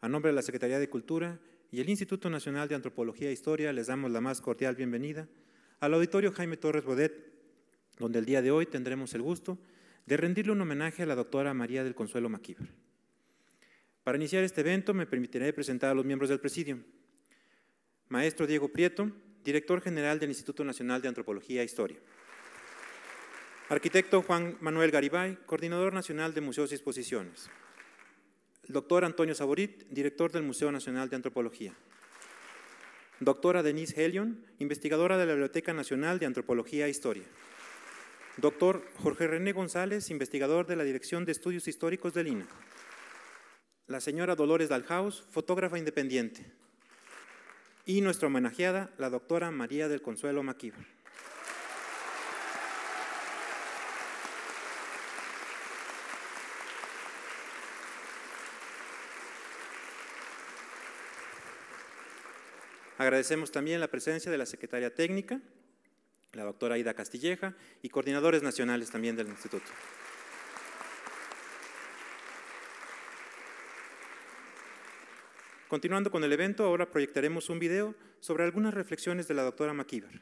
A nombre de la Secretaría de Cultura y el Instituto Nacional de Antropología e Historia, les damos la más cordial bienvenida al auditorio Jaime Torres Bodet, donde el día de hoy tendremos el gusto de rendirle un homenaje a la doctora María del Consuelo Maquíver. Para iniciar este evento, me permitiré presentar a los miembros del presidio. Maestro Diego Prieto, director general del Instituto Nacional de Antropología e Historia. Arquitecto Juan Manuel Garibay, coordinador nacional de museos y exposiciones. Doctor Antonio Saborit, director del Museo Nacional de Antropología. Doctora Denise Helion, investigadora de la Biblioteca Nacional de Antropología e Historia. Doctor Jorge René González, investigador de la Dirección de Estudios Históricos del INA. La señora Dolores Dalhaus, fotógrafa independiente. Y nuestra homenajeada, la doctora María del Consuelo Maquíbar. Agradecemos también la presencia de la secretaria técnica, la doctora Aida Castilleja, y coordinadores nacionales también del instituto. Continuando con el evento, ahora proyectaremos un video sobre algunas reflexiones de la doctora Maquíbar.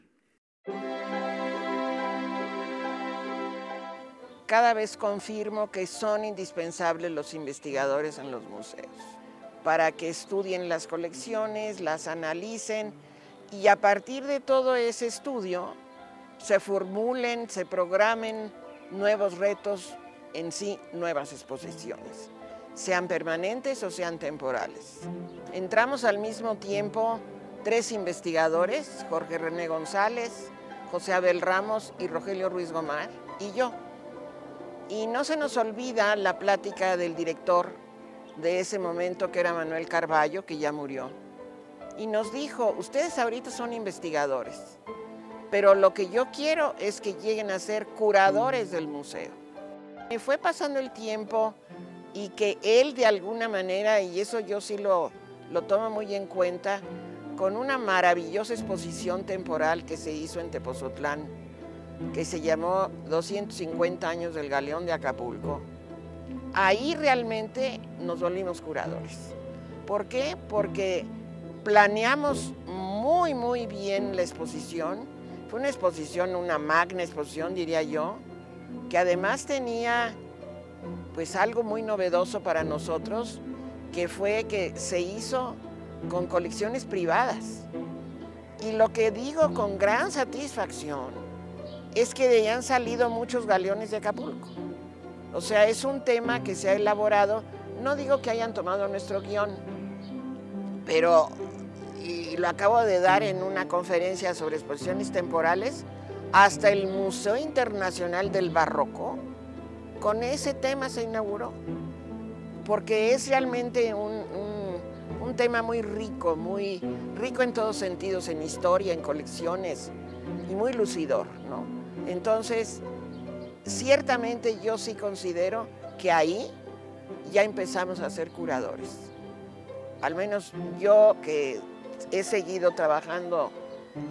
Cada vez confirmo que son indispensables los investigadores en los museos para que estudien las colecciones, las analicen y a partir de todo ese estudio se formulen, se programen nuevos retos, en sí nuevas exposiciones, sean permanentes o sean temporales. Entramos al mismo tiempo tres investigadores, Jorge René González, José Abel Ramos y Rogelio Ruiz Gomar, y yo. Y no se nos olvida la plática del director de ese momento que era Manuel Carballo, que ya murió, y nos dijo, ustedes ahorita son investigadores, pero lo que yo quiero es que lleguen a ser curadores del museo. Me fue pasando el tiempo y que él de alguna manera, y eso yo sí lo, lo tomo muy en cuenta, con una maravillosa exposición temporal que se hizo en Tepozotlán, que se llamó 250 años del galeón de Acapulco, ahí realmente nos volvimos curadores. ¿Por qué? Porque planeamos muy, muy bien la exposición. Fue una exposición, una magna exposición, diría yo, que además tenía pues algo muy novedoso para nosotros, que fue que se hizo con colecciones privadas. Y lo que digo con gran satisfacción es que de ahí han salido muchos galeones de Acapulco. O sea, es un tema que se ha elaborado, no digo que hayan tomado nuestro guión, pero, y lo acabo de dar en una conferencia sobre exposiciones temporales, hasta el Museo Internacional del Barroco, con ese tema se inauguró, porque es realmente un, un tema muy rico, muy rico en todos sentidos, en historia, en colecciones, y muy lucidor, ¿no? Entonces, ciertamente yo sí considero que ahí ya empezamos a ser curadores. Al menos yo que he seguido trabajando,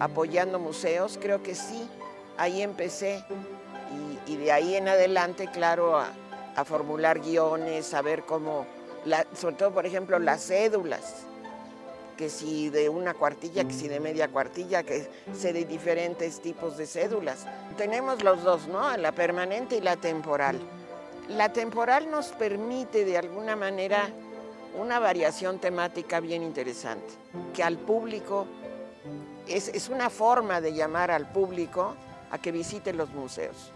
apoyando museos, creo que sí, ahí empecé y, de ahí en adelante, claro, a, formular guiones, a ver cómo, sobre todo por ejemplo las cédulas, que si de una cuartilla, que si de media cuartilla, que se de diferentes tipos de cédulas. Tenemos los dos, ¿no? La permanente y la temporal. La temporal nos permite de alguna manera una variación temática bien interesante, que al público es, una forma de llamar al público a que visite los museos.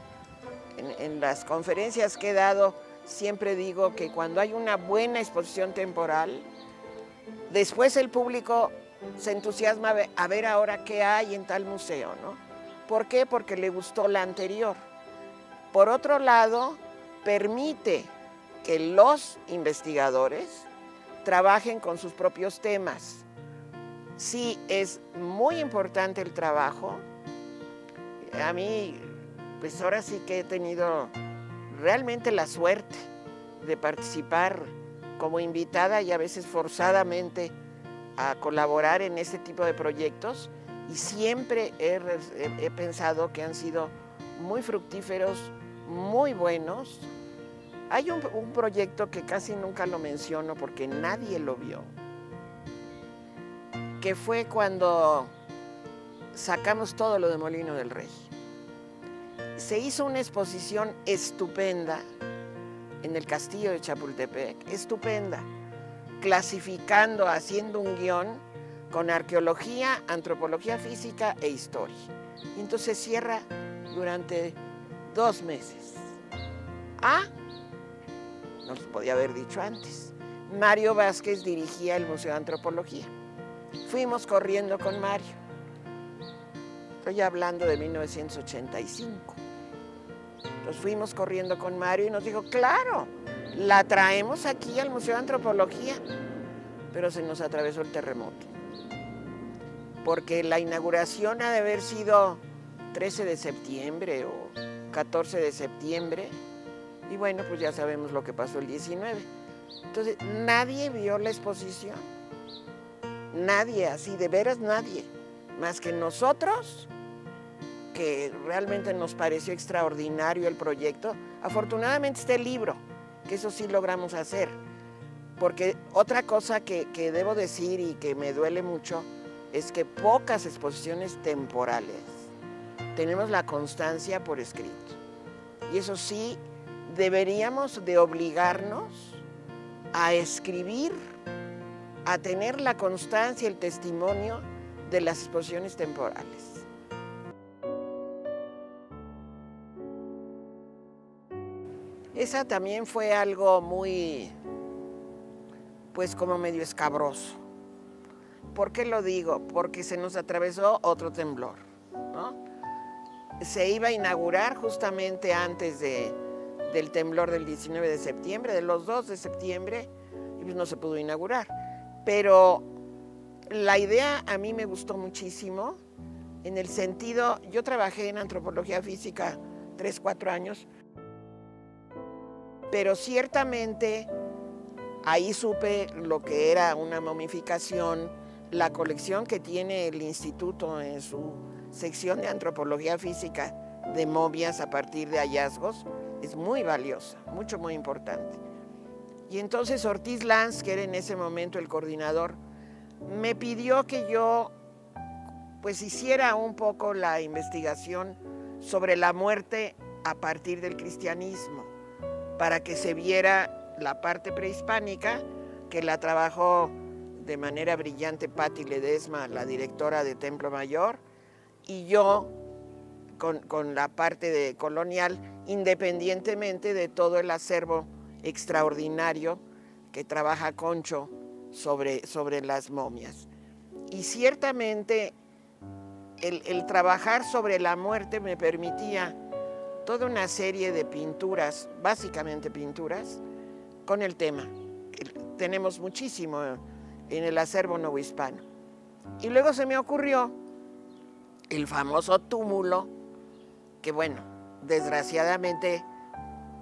En, en las conferencias que he dado siempre digo que cuando hay una buena exposición temporal, Después el público se entusiasma a ver ahora qué hay en tal museo, ¿no? ¿Por qué? Porque le gustó la anterior. Por otro lado, permite que los investigadores trabajen con sus propios temas. Sí, es muy importante el trabajo. A mí, pues ahora sí que he tenido realmente la suerte de participar como invitada y a veces forzadamente a colaborar en este tipo de proyectos y siempre he, pensado que han sido muy fructíferos, muy buenos. Hay un, un proyecto que casi nunca lo menciono porque nadie lo vio, que fue cuando sacamos todo lo de Molino del Rey. Se hizo una exposición estupenda en el castillo de Chapultepec, estupenda, clasificando, haciendo un guión con arqueología, antropología física e historia. Y entonces cierra durante dos meses. Ah, no se podía haber dicho antes. Mario Vázquez dirigía el Museo de Antropología. Fuimos corriendo con Mario. Estoy hablando de 1985. Nos fuimos corriendo con Mario y nos dijo, claro, la traemos aquí al Museo de Antropología, pero se nos atravesó el terremoto, porque la inauguración ha de haber sido 13 de septiembre o 14 de septiembre, y bueno, pues ya sabemos lo que pasó el 19. Entonces, nadie vio la exposición, nadie, así de veras nadie, más que nosotros que realmente nos pareció extraordinario el proyecto, afortunadamente está el libro, que eso sí logramos hacer. Porque otra cosa que, que debo decir y que me duele mucho es que pocas exposiciones temporales tenemos la constancia por escrito. Y eso sí, deberíamos de obligarnos a escribir, a tener la constancia, el testimonio de las exposiciones temporales. Esa también fue algo muy, pues como medio escabroso. ¿Por qué lo digo? Porque se nos atravesó otro temblor, Se iba a inaugurar justamente antes de, del temblor del 19 de septiembre, de los 2 de septiembre, y pues no se pudo inaugurar. Pero la idea a mí me gustó muchísimo, en el sentido, yo trabajé en antropología física 3, 4 años, pero ciertamente ahí supe lo que era una momificación, la colección que tiene el instituto en su sección de antropología física de momias a partir de hallazgos es muy valiosa, mucho, muy importante. Y entonces Ortiz Lanz, que era en ese momento el coordinador, me pidió que yo pues hiciera un poco la investigación sobre la muerte a partir del cristianismo para que se viera la parte prehispánica que la trabajó de manera brillante Patti Ledesma, la directora de Templo Mayor, y yo con, la parte de colonial, independientemente de todo el acervo extraordinario que trabaja Concho sobre, sobre las momias. Y ciertamente el trabajar sobre la muerte me permitía toda una serie de pinturas, básicamente pinturas, con el tema. Tenemos muchísimo en el acervo hispano. Y luego se me ocurrió el famoso túmulo, que bueno, desgraciadamente,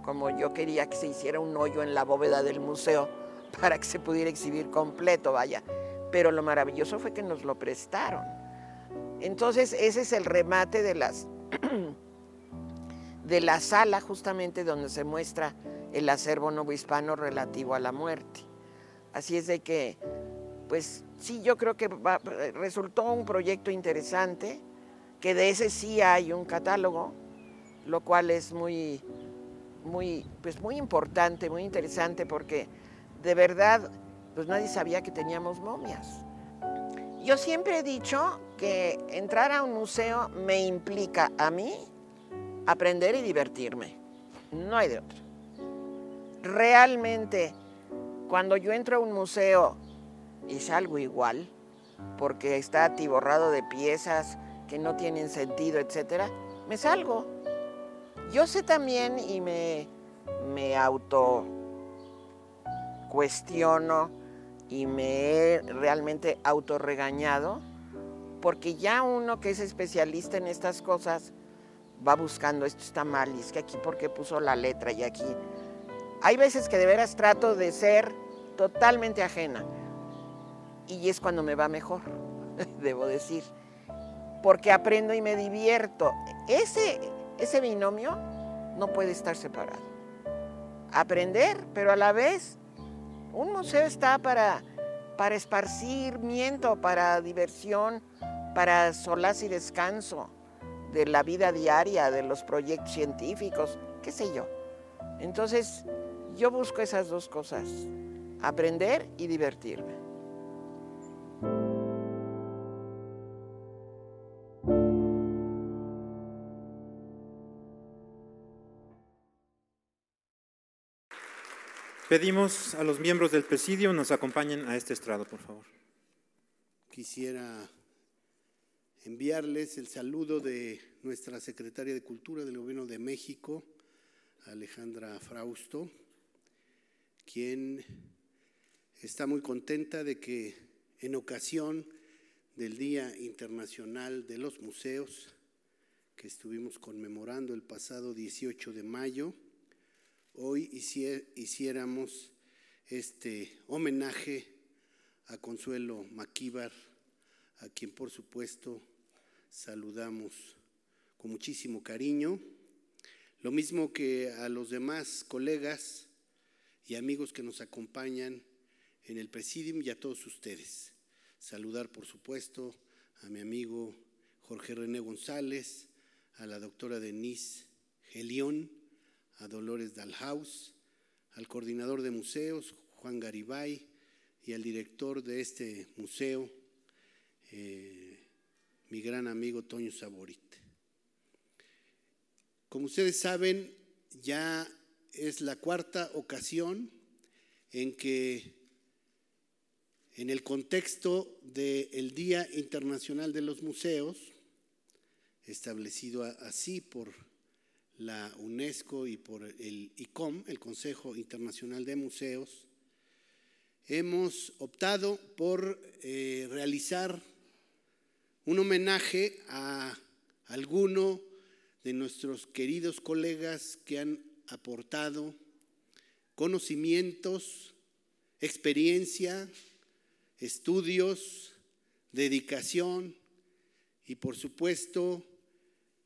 como yo quería que se hiciera un hoyo en la bóveda del museo para que se pudiera exhibir completo, vaya. Pero lo maravilloso fue que nos lo prestaron. Entonces, ese es el remate de las de la sala justamente donde se muestra el acervo novohispano relativo a la muerte. Así es de que, pues sí, yo creo que resultó un proyecto interesante, que de ese sí hay un catálogo, lo cual es muy, muy, pues muy importante, muy interesante, porque de verdad, pues nadie sabía que teníamos momias. Yo siempre he dicho que entrar a un museo me implica a mí aprender y divertirme. No hay de otro. Realmente, cuando yo entro a un museo y salgo igual, porque está atiborrado de piezas que no tienen sentido, etcétera, me salgo. Yo sé también y me, me auto cuestiono y me he realmente autorregañado, porque ya uno que es especialista en estas cosas, va buscando esto está mal y es que aquí porque puso la letra y aquí. Hay veces que de veras trato de ser totalmente ajena y es cuando me va mejor, debo decir, porque aprendo y me divierto. Ese, ese binomio no puede estar separado. Aprender, pero a la vez un museo está para, para esparcimiento, para diversión, para solaz y descanso de la vida diaria, de los proyectos científicos, qué sé yo. Entonces, yo busco esas dos cosas, aprender y divertirme. Pedimos a los miembros del presidio nos acompañen a este estrado, por favor. Quisiera enviarles el saludo de nuestra secretaria de Cultura del Gobierno de México, Alejandra Frausto, quien está muy contenta de que en ocasión del Día Internacional de los Museos, que estuvimos conmemorando el pasado 18 de mayo, hoy hiciéramos este homenaje a Consuelo Maquíbar, a quien por supuesto saludamos con muchísimo cariño, lo mismo que a los demás colegas y amigos que nos acompañan en el Presidium y a todos ustedes. Saludar, por supuesto, a mi amigo Jorge René González, a la doctora Denise Gelión, a Dolores Dalhaus, al coordinador de museos, Juan Garibay, y al director de este museo, eh, mi gran amigo Toño Saborit. Como ustedes saben, ya es la cuarta ocasión en que en el contexto del Día Internacional de los Museos, establecido así por la UNESCO y por el ICOM, el Consejo Internacional de Museos, hemos optado por eh, realizar un homenaje a alguno de nuestros queridos colegas que han aportado conocimientos, experiencia, estudios, dedicación y por supuesto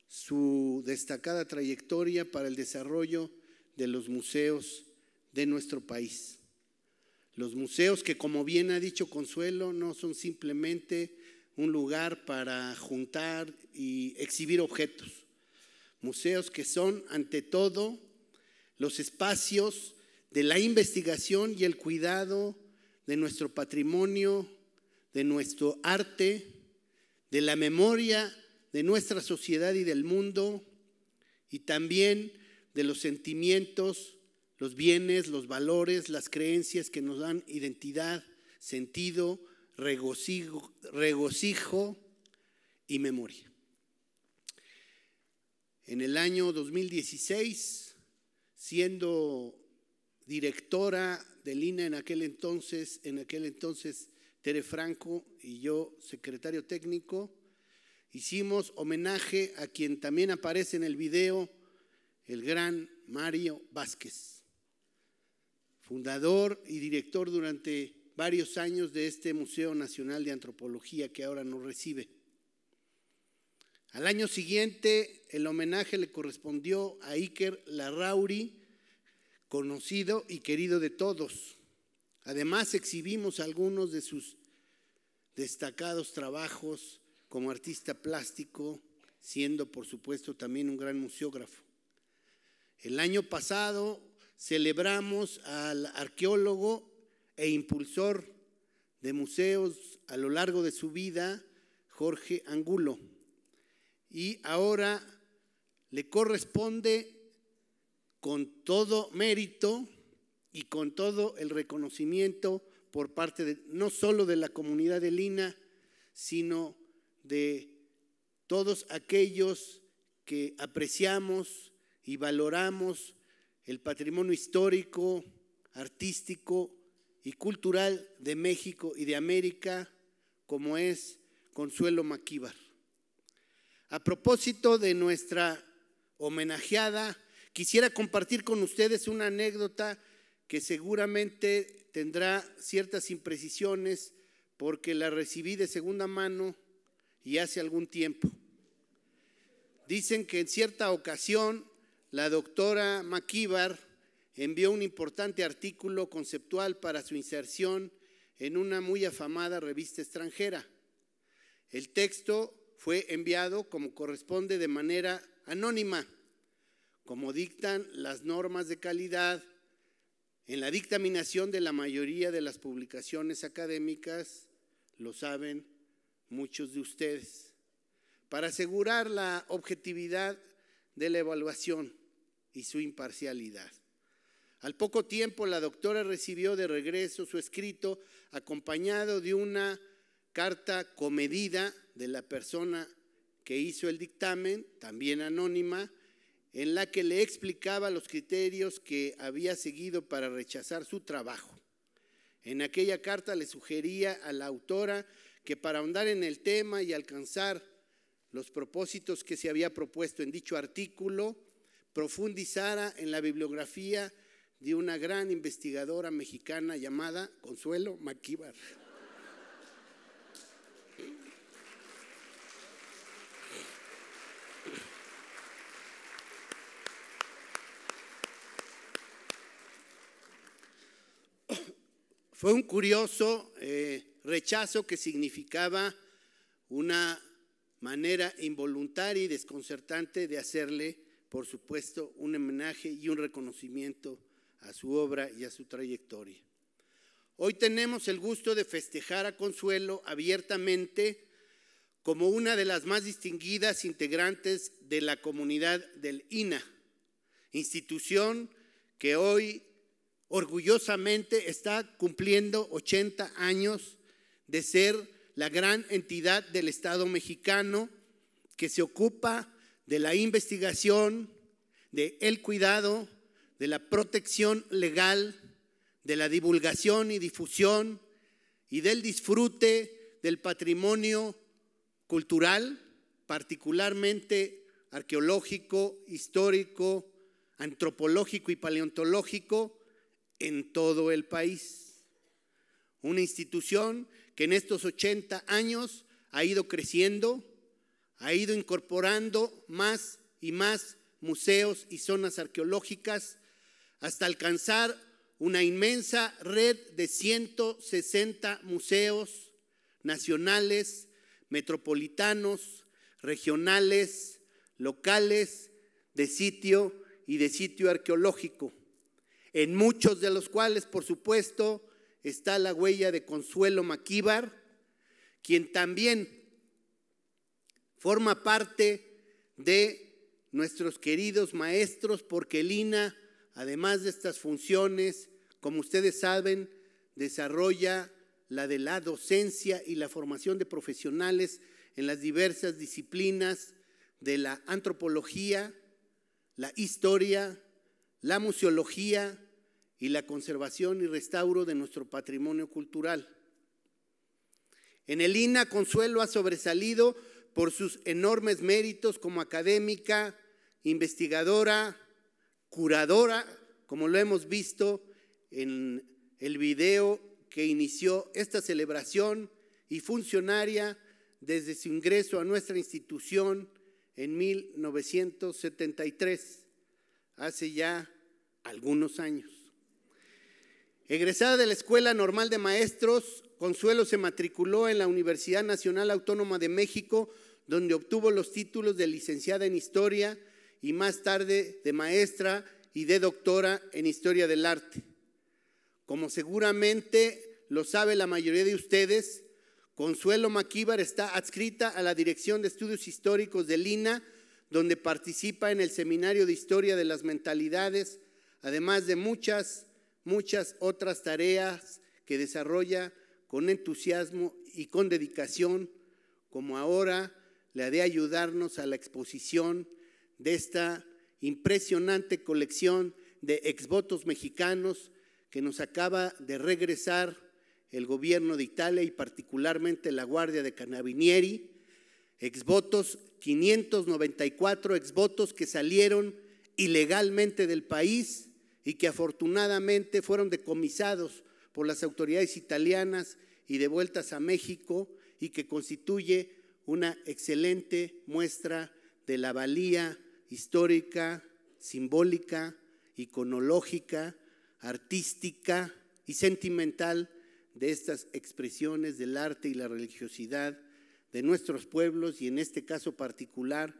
su destacada trayectoria para el desarrollo de los museos de nuestro país. Los museos que, como bien ha dicho Consuelo, no son simplemente un lugar para juntar y exhibir objetos. Museos que son, ante todo, los espacios de la investigación y el cuidado de nuestro patrimonio, de nuestro arte, de la memoria de nuestra sociedad y del mundo, y también de los sentimientos, los bienes, los valores, las creencias que nos dan identidad, sentido, regocijo, y memoria. En el año 2016, siendo directora del INA e en aquel entonces, en aquel entonces Tere Franco y yo, secretario técnico, hicimos homenaje a quien también aparece en el video, el gran Mario Vázquez, fundador y director durante varios años de este Museo Nacional de Antropología que ahora no recibe. Al año siguiente, el homenaje le correspondió a Iker Larrauri, conocido y querido de todos. Además, exhibimos algunos de sus destacados trabajos como artista plástico, siendo por supuesto también un gran museógrafo. El año pasado celebramos al arqueólogo e impulsor de museos a lo largo de su vida, Jorge Angulo. Y ahora le corresponde con todo mérito y con todo el reconocimiento por parte de, no solo de la comunidad de Lina, sino de todos aquellos que apreciamos y valoramos el patrimonio histórico, artístico y cultural de México y de América, como es Consuelo Maquíbar. A propósito de nuestra homenajeada, quisiera compartir con ustedes una anécdota que seguramente tendrá ciertas imprecisiones porque la recibí de segunda mano y hace algún tiempo. Dicen que en cierta ocasión la doctora Maquíbar envió un importante artículo conceptual para su inserción en una muy afamada revista extranjera. El texto fue enviado como corresponde de manera anónima, como dictan las normas de calidad en la dictaminación de la mayoría de las publicaciones académicas, lo saben muchos de ustedes, para asegurar la objetividad de la evaluación y su imparcialidad. Al poco tiempo la doctora recibió de regreso su escrito acompañado de una carta comedida de la persona que hizo el dictamen, también anónima, en la que le explicaba los criterios que había seguido para rechazar su trabajo. En aquella carta le sugería a la autora que para ahondar en el tema y alcanzar los propósitos que se había propuesto en dicho artículo, profundizara en la bibliografía de una gran investigadora mexicana llamada Consuelo Maquíbar. Fue un curioso eh, rechazo que significaba una manera involuntaria y desconcertante de hacerle, por supuesto, un homenaje y un reconocimiento a su obra y a su trayectoria. Hoy tenemos el gusto de festejar a Consuelo abiertamente como una de las más distinguidas integrantes de la comunidad del INA, institución que hoy orgullosamente está cumpliendo 80 años de ser la gran entidad del Estado mexicano que se ocupa de la investigación, de el cuidado de la protección legal, de la divulgación y difusión y del disfrute del patrimonio cultural, particularmente arqueológico, histórico, antropológico y paleontológico en todo el país. Una institución que en estos 80 años ha ido creciendo, ha ido incorporando más y más museos y zonas arqueológicas hasta alcanzar una inmensa red de 160 museos nacionales, metropolitanos, regionales, locales, de sitio y de sitio arqueológico, en muchos de los cuales, por supuesto, está la huella de Consuelo Maquíbar, quien también forma parte de nuestros queridos maestros, porque Lina además de estas funciones, como ustedes saben, desarrolla la de la docencia y la formación de profesionales en las diversas disciplinas de la antropología, la historia, la museología y la conservación y restauro de nuestro patrimonio cultural. En el INA, Consuelo ha sobresalido por sus enormes méritos como académica, investigadora, curadora, como lo hemos visto en el video que inició esta celebración, y funcionaria desde su ingreso a nuestra institución en 1973, hace ya algunos años. Egresada de la Escuela Normal de Maestros, Consuelo se matriculó en la Universidad Nacional Autónoma de México, donde obtuvo los títulos de licenciada en Historia, y más tarde de maestra y de doctora en historia del arte. Como seguramente lo sabe la mayoría de ustedes, Consuelo Maquíbar está adscrita a la Dirección de Estudios Históricos de Lina, donde participa en el Seminario de Historia de las Mentalidades, además de muchas, muchas otras tareas que desarrolla con entusiasmo y con dedicación, como ahora la de ayudarnos a la exposición de esta impresionante colección de exvotos mexicanos que nos acaba de regresar el gobierno de Italia y particularmente la Guardia de Canabinieri, exvotos, 594 exvotos que salieron ilegalmente del país y que afortunadamente fueron decomisados por las autoridades italianas y devueltas a México y que constituye una excelente muestra de la valía histórica, simbólica, iconológica, artística y sentimental de estas expresiones del arte y la religiosidad de nuestros pueblos y en este caso particular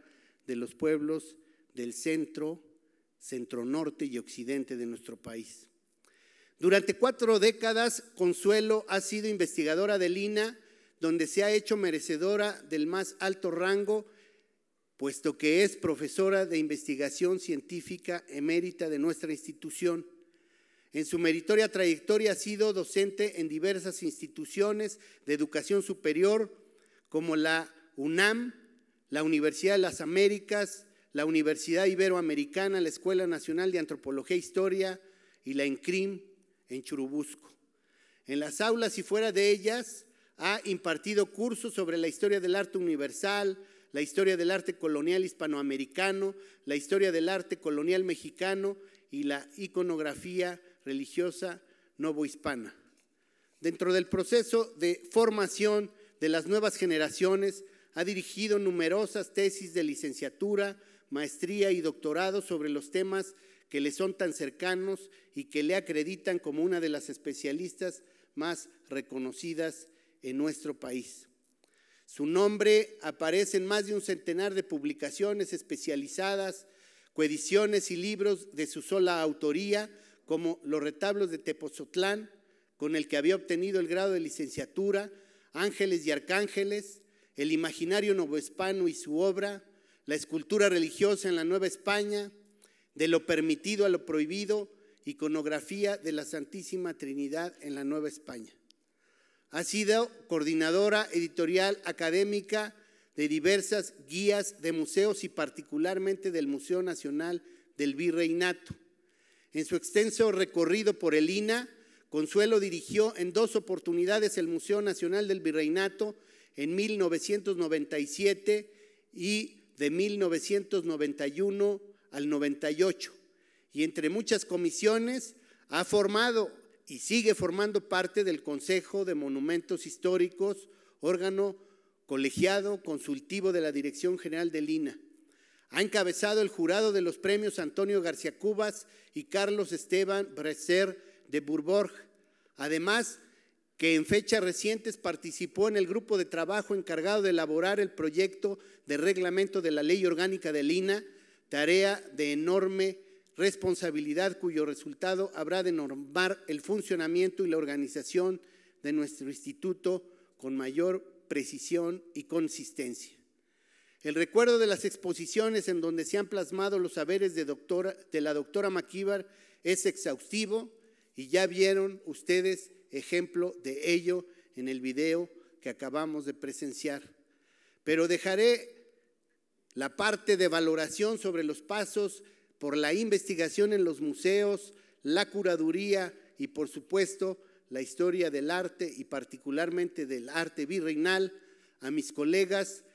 de los pueblos del centro, centro norte y occidente de nuestro país. Durante cuatro décadas, Consuelo ha sido investigadora de Lina, donde se ha hecho merecedora del más alto rango puesto que es profesora de investigación científica emérita de nuestra institución. En su meritoria trayectoria ha sido docente en diversas instituciones de educación superior como la UNAM, la Universidad de las Américas, la Universidad Iberoamericana, la Escuela Nacional de Antropología e Historia y la ENCRIM en Churubusco. En las aulas y fuera de ellas ha impartido cursos sobre la historia del arte universal, la historia del arte colonial hispanoamericano, la historia del arte colonial mexicano y la iconografía religiosa novohispana. Dentro del proceso de formación de las nuevas generaciones, ha dirigido numerosas tesis de licenciatura, maestría y doctorado sobre los temas que le son tan cercanos y que le acreditan como una de las especialistas más reconocidas en nuestro país. Su nombre aparece en más de un centenar de publicaciones especializadas, coediciones y libros de su sola autoría, como Los retablos de Tepozotlán, con el que había obtenido el grado de licenciatura, Ángeles y Arcángeles, El imaginario hispano y su obra, La escultura religiosa en la Nueva España, De lo permitido a lo prohibido, iconografía de la Santísima Trinidad en la Nueva España. Ha sido coordinadora editorial académica de diversas guías de museos y particularmente del Museo Nacional del Virreinato. En su extenso recorrido por el INA, Consuelo dirigió en dos oportunidades el Museo Nacional del Virreinato en 1997 y de 1991 al 98. Y entre muchas comisiones ha formado y sigue formando parte del Consejo de Monumentos Históricos, órgano colegiado consultivo de la Dirección General de Lina. Ha encabezado el jurado de los premios Antonio García Cubas y Carlos Esteban Brecer de Burborg. Además, que en fechas recientes participó en el grupo de trabajo encargado de elaborar el proyecto de reglamento de la Ley Orgánica de Lina, tarea de enorme responsabilidad cuyo resultado habrá de normar el funcionamiento y la organización de nuestro instituto con mayor precisión y consistencia. El recuerdo de las exposiciones en donde se han plasmado los saberes de, la doctora Maquíbar es exhaustivo y ya vieron ustedes ejemplo de ello en el video que acabamos de presenciar. Pero dejaré la parte de valoración sobre los pasos por la investigación en los museos, la curaduría y por supuesto la historia del arte y particularmente del arte virreinal, a mis colegas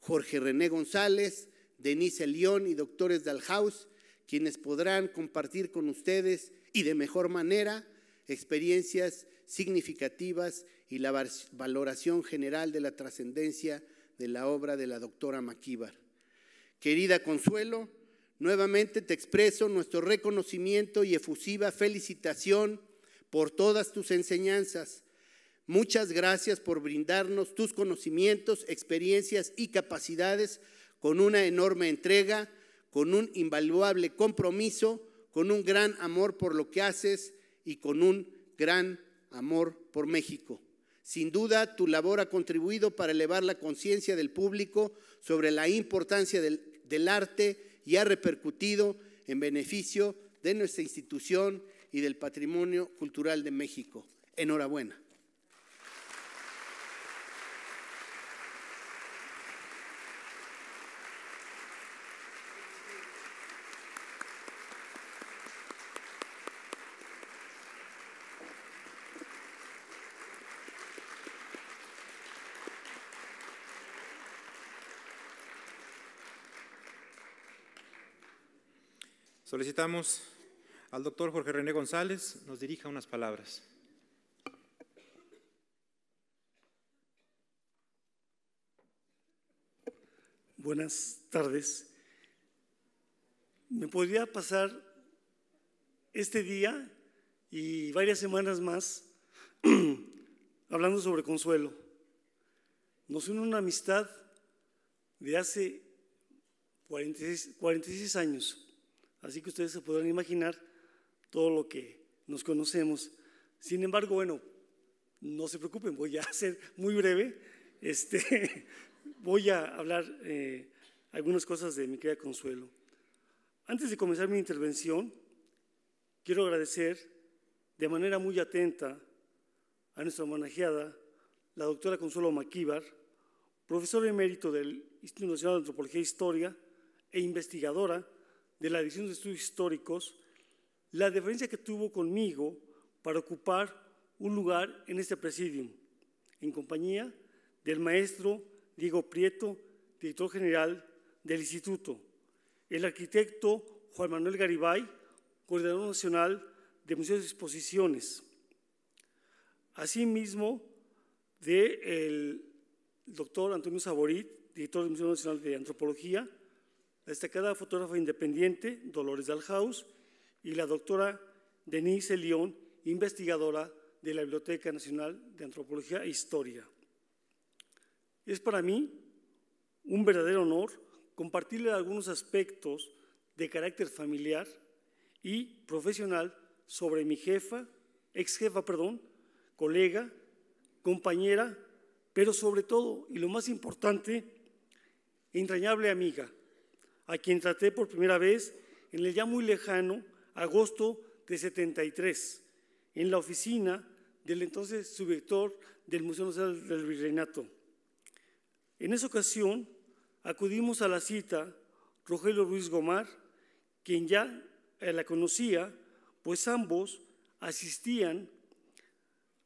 Jorge René González, Denise León y doctores Dalhaus, quienes podrán compartir con ustedes y de mejor manera experiencias significativas y la valoración general de la trascendencia de la obra de la doctora Maquíbar. Querida Consuelo, Nuevamente te expreso nuestro reconocimiento y efusiva felicitación por todas tus enseñanzas. Muchas gracias por brindarnos tus conocimientos, experiencias y capacidades con una enorme entrega, con un invaluable compromiso, con un gran amor por lo que haces y con un gran amor por México. Sin duda, tu labor ha contribuido para elevar la conciencia del público sobre la importancia del, arte y ha repercutido en beneficio de nuestra institución y del patrimonio cultural de México. Enhorabuena. Solicitamos al doctor Jorge René González nos dirija unas palabras. Buenas tardes. Me podría pasar este día y varias semanas más hablando sobre consuelo. Nos une una amistad de hace 46, 46 años Así que ustedes se podrán imaginar todo lo que nos conocemos. Sin embargo, bueno, no se preocupen, voy a ser muy breve. Este, voy a hablar eh, algunas cosas de mi querida Consuelo. Antes de comenzar mi intervención, quiero agradecer de manera muy atenta a nuestra homenajeada, la doctora Consuelo Maquíbar, profesora emérito del Instituto Nacional de Antropología e Historia e investigadora de la Dirección de Estudios Históricos la diferencia que tuvo conmigo para ocupar un lugar en este presidium, en compañía del maestro Diego Prieto, director general del instituto, el arquitecto Juan Manuel Garibay, coordinador nacional de museos y exposiciones, asimismo del de doctor Antonio Saborit, director del Nacional de Antropología, la destacada fotógrafa independiente Dolores Dalhaus y la doctora Denise León, investigadora de la Biblioteca Nacional de Antropología e Historia. Es para mí un verdadero honor compartirle algunos aspectos de carácter familiar y profesional sobre mi jefa, ex jefa, perdón, colega, compañera, pero sobre todo, y lo más importante, entrañable amiga, a quien traté por primera vez en el ya muy lejano agosto de 73, en la oficina del entonces subdirector del Museo Nacional del Virreinato. En esa ocasión acudimos a la cita Rogelio Ruiz Gomar, quien ya eh, la conocía, pues ambos asistían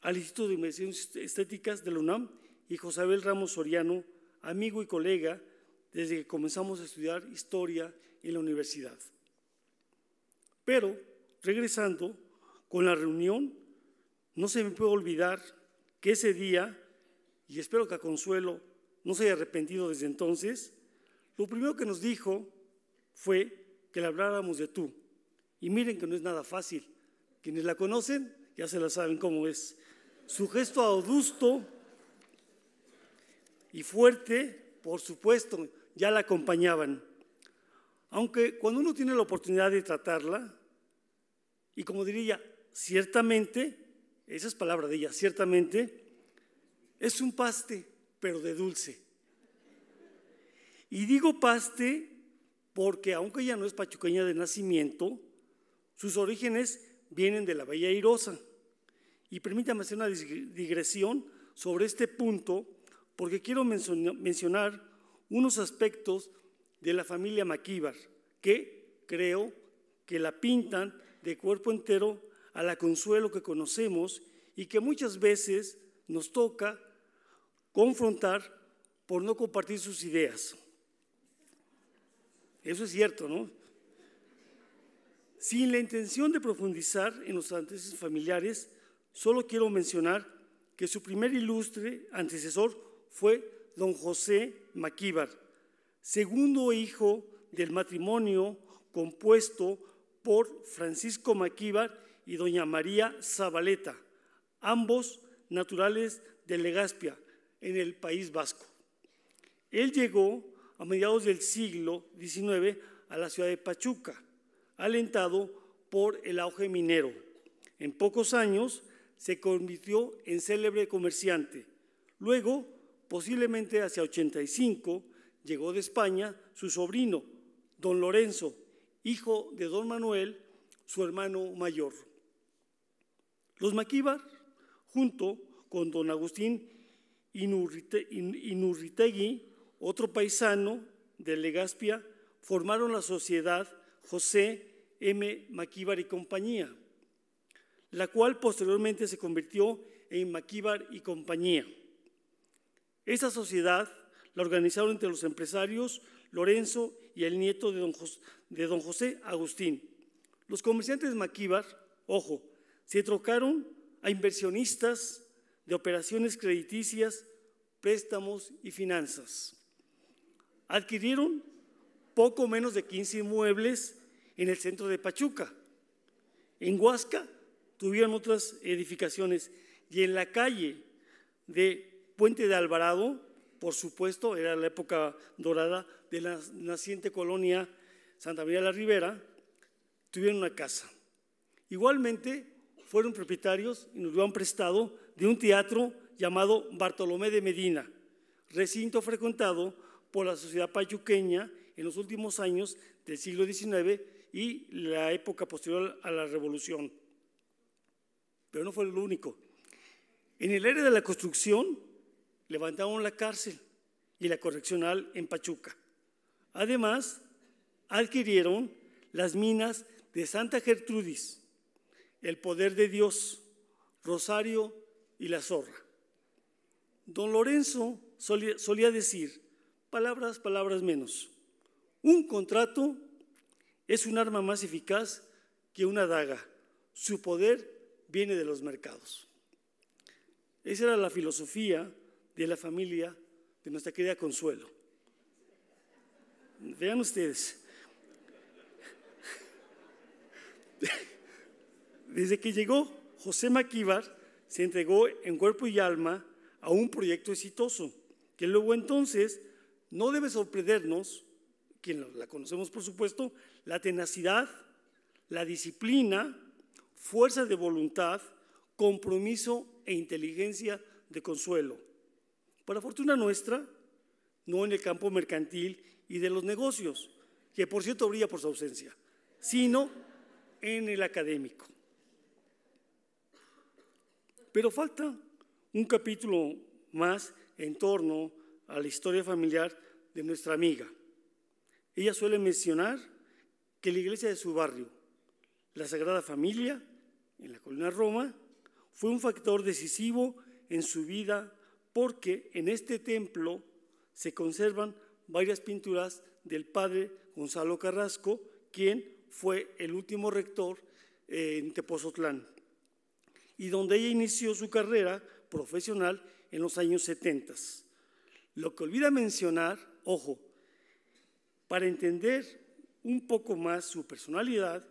al Instituto de Inversiones Estéticas de la UNAM y Josabel Ramos Soriano, amigo y colega desde que comenzamos a estudiar historia en la universidad. Pero, regresando con la reunión, no se me puede olvidar que ese día, y espero que a Consuelo no se haya arrepentido desde entonces, lo primero que nos dijo fue que le habláramos de tú. Y miren que no es nada fácil. Quienes la conocen ya se la saben cómo es. Su gesto adusto y fuerte, por supuesto, ya la acompañaban. Aunque cuando uno tiene la oportunidad de tratarla, y como diría ciertamente, esa es palabra de ella, ciertamente, es un paste, pero de dulce. Y digo paste porque aunque ella no es pachuqueña de nacimiento, sus orígenes vienen de la Bella Irosa. Y permítame hacer una digresión sobre este punto, porque quiero mencionar unos aspectos de la familia Maquíbar que creo que la pintan de cuerpo entero a la consuelo que conocemos y que muchas veces nos toca confrontar por no compartir sus ideas. Eso es cierto, ¿no? Sin la intención de profundizar en los antecedentes familiares, solo quiero mencionar que su primer ilustre antecesor fue don José Maquíbar, segundo hijo del matrimonio compuesto por Francisco Maquíbar y doña María Zabaleta, ambos naturales de Legaspia, en el País Vasco. Él llegó a mediados del siglo XIX a la ciudad de Pachuca, alentado por el auge minero. En pocos años se convirtió en célebre comerciante. Luego Posiblemente hacia 85 llegó de España su sobrino, don Lorenzo, hijo de don Manuel, su hermano mayor. Los Maquíbar, junto con don Agustín Inurritegui, otro paisano de Legaspia, formaron la sociedad José M. Maquíbar y compañía, la cual posteriormente se convirtió en Maquíbar y compañía. Esa sociedad la organizaron entre los empresarios Lorenzo y el nieto de don, José, de don Agustín. Los comerciantes de Maquíbar, ojo, se trocaron a inversionistas de operaciones crediticias, préstamos y finanzas. Adquirieron poco menos de 15 inmuebles en el centro de Pachuca. En Huasca tuvieron otras edificaciones y en la calle de Puente de Alvarado, por supuesto, era la época dorada de la naciente colonia Santa María de la Ribera, tuvieron una casa. Igualmente, fueron propietarios y nos lo han prestado de un teatro llamado Bartolomé de Medina, recinto frecuentado por la sociedad payuqueña en los últimos años del siglo XIX y la época posterior a la Revolución. Pero no fue lo único. En el área de la construcción levantaron la cárcel y la correccional en Pachuca. Además, adquirieron las minas de Santa Gertrudis, el poder de Dios, Rosario y la zorra. Don Lorenzo solía, decir, palabras, palabras menos, un contrato es un arma más eficaz que una daga. Su poder viene de los mercados. Esa era la filosofía de la familia de nuestra querida Consuelo. Vean ustedes. Desde que llegó José Maquíbar, se entregó en cuerpo y alma a un proyecto exitoso, que luego entonces no debe sorprendernos, quien la conocemos por supuesto, la tenacidad, la disciplina, fuerza de voluntad, compromiso e inteligencia de consuelo para fortuna nuestra, no en el campo mercantil y de los negocios, que por cierto brilla por su ausencia, sino en el académico. Pero falta un capítulo más en torno a la historia familiar de nuestra amiga. Ella suele mencionar que la iglesia de su barrio, la Sagrada Familia, en la Colina Roma, fue un factor decisivo en su vida porque en este templo se conservan varias pinturas del padre Gonzalo Carrasco, quien fue el último rector eh, en Tepozotlán, y donde ella inició su carrera profesional en los años 70. Lo que olvida mencionar, ojo, para entender un poco más su personalidad,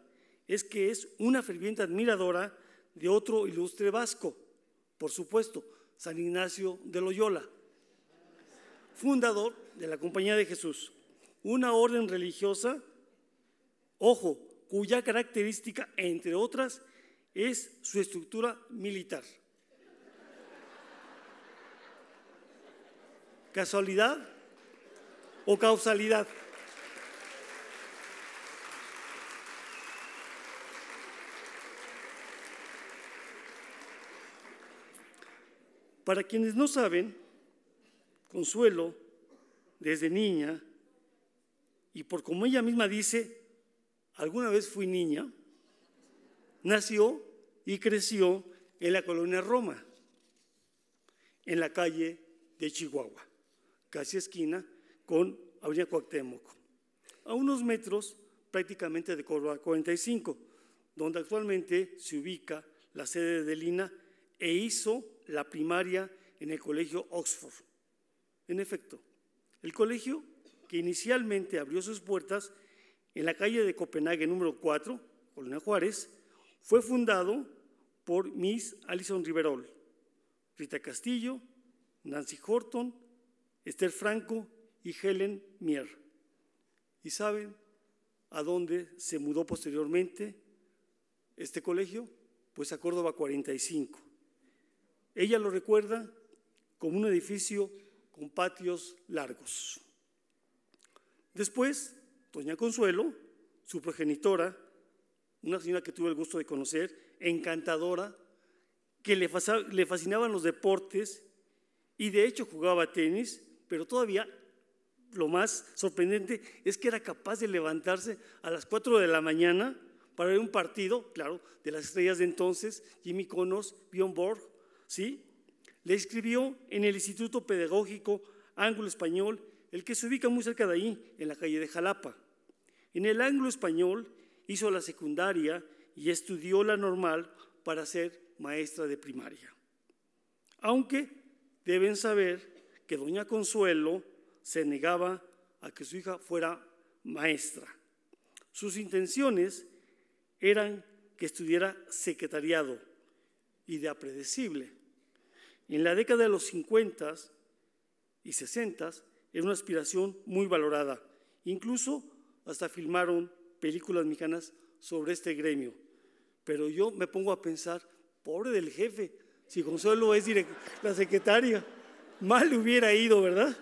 es que es una ferviente admiradora de otro ilustre vasco, por supuesto, San Ignacio de Loyola, fundador de la Compañía de Jesús, una orden religiosa, ojo, cuya característica, entre otras, es su estructura militar. ¿Casualidad o causalidad? Para quienes no saben, Consuelo, desde niña, y por como ella misma dice, alguna vez fui niña, nació y creció en la colonia Roma, en la calle de Chihuahua, casi esquina con Avenida Cuauhtémoc, a unos metros prácticamente de Córdoba 45, donde actualmente se ubica la sede de Lina e hizo la primaria en el Colegio Oxford. En efecto, el colegio que inicialmente abrió sus puertas en la calle de Copenhague número 4, Colonia Juárez, fue fundado por Miss Alison Riverol, Rita Castillo, Nancy Horton, Esther Franco y Helen Mier. ¿Y saben a dónde se mudó posteriormente este colegio? Pues a Córdoba 45. Ella lo recuerda como un edificio con patios largos. Después, doña Consuelo, su progenitora, una señora que tuve el gusto de conocer, encantadora, que le, fascinaban los deportes y de hecho jugaba tenis, pero todavía lo más sorprendente es que era capaz de levantarse a las 4 de la mañana para ver un partido, claro, de las estrellas de entonces, Jimmy Connors, Bjorn Borg, ¿sí? Le escribió en el Instituto Pedagógico Ángulo Español, el que se ubica muy cerca de ahí, en la calle de Jalapa. En el Ángulo Español hizo la secundaria y estudió la normal para ser maestra de primaria. Aunque deben saber que doña Consuelo se negaba a que su hija fuera maestra. Sus intenciones eran que estudiara secretariado y de apredecible en la década de los 50 y 60 era una aspiración muy valorada. Incluso hasta filmaron películas mexicanas sobre este gremio. Pero yo me pongo a pensar, pobre del jefe, si Consuelo es la secretaria, mal le hubiera ido, ¿verdad?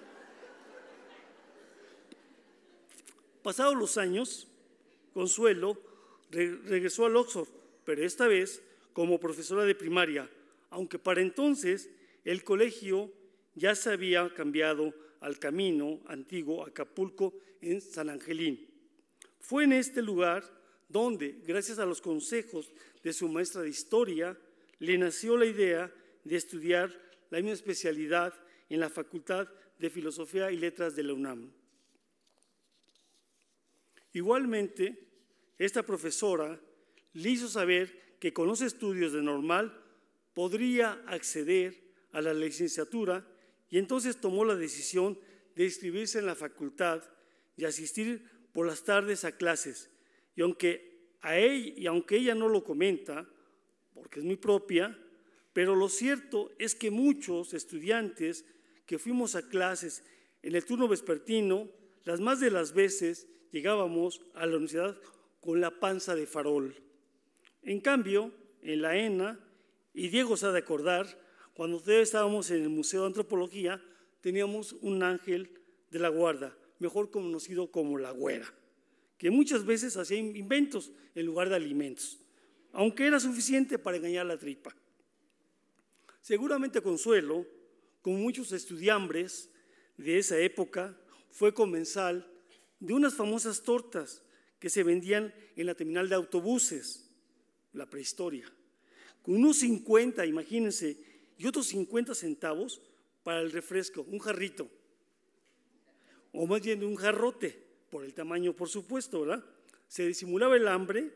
Pasados los años, Consuelo regresó al Oxford, pero esta vez como profesora de primaria, aunque para entonces el colegio ya se había cambiado al camino antiguo Acapulco en San Angelín. Fue en este lugar donde, gracias a los consejos de su maestra de historia, le nació la idea de estudiar la misma especialidad en la Facultad de Filosofía y Letras de la UNAM. Igualmente, esta profesora le hizo saber que con los estudios de normal podría acceder a la licenciatura y entonces tomó la decisión de inscribirse en la facultad y asistir por las tardes a clases. Y aunque, a él, y aunque ella no lo comenta, porque es muy propia, pero lo cierto es que muchos estudiantes que fuimos a clases en el turno vespertino, las más de las veces llegábamos a la universidad con la panza de farol. En cambio, en la ENA, y Diego se ha de acordar, cuando ustedes estábamos en el Museo de Antropología, teníamos un ángel de la guarda, mejor conocido como la güera, que muchas veces hacía inventos en lugar de alimentos, aunque era suficiente para engañar la tripa. Seguramente Consuelo, como muchos estudiambres de esa época, fue comensal de unas famosas tortas que se vendían en la terminal de autobuses, la prehistoria. Con unos 50, imagínense, y otros 50 centavos para el refresco, un jarrito, o más bien un jarrote, por el tamaño, por supuesto, ¿verdad? Se disimulaba el hambre,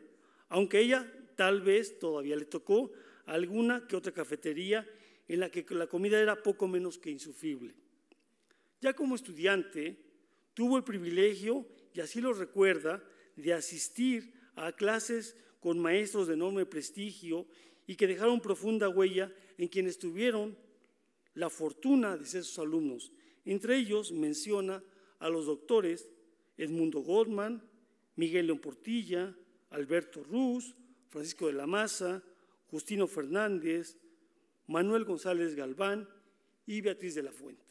aunque ella tal vez todavía le tocó alguna que otra cafetería en la que la comida era poco menos que insufrible. Ya como estudiante, tuvo el privilegio, y así lo recuerda, de asistir a clases con maestros de enorme prestigio y que dejaron profunda huella en quienes tuvieron la fortuna de ser sus alumnos. Entre ellos menciona a los doctores Edmundo Goldman, Miguel León Portilla, Alberto Ruz, Francisco de la Maza, Justino Fernández, Manuel González Galván y Beatriz de la Fuente.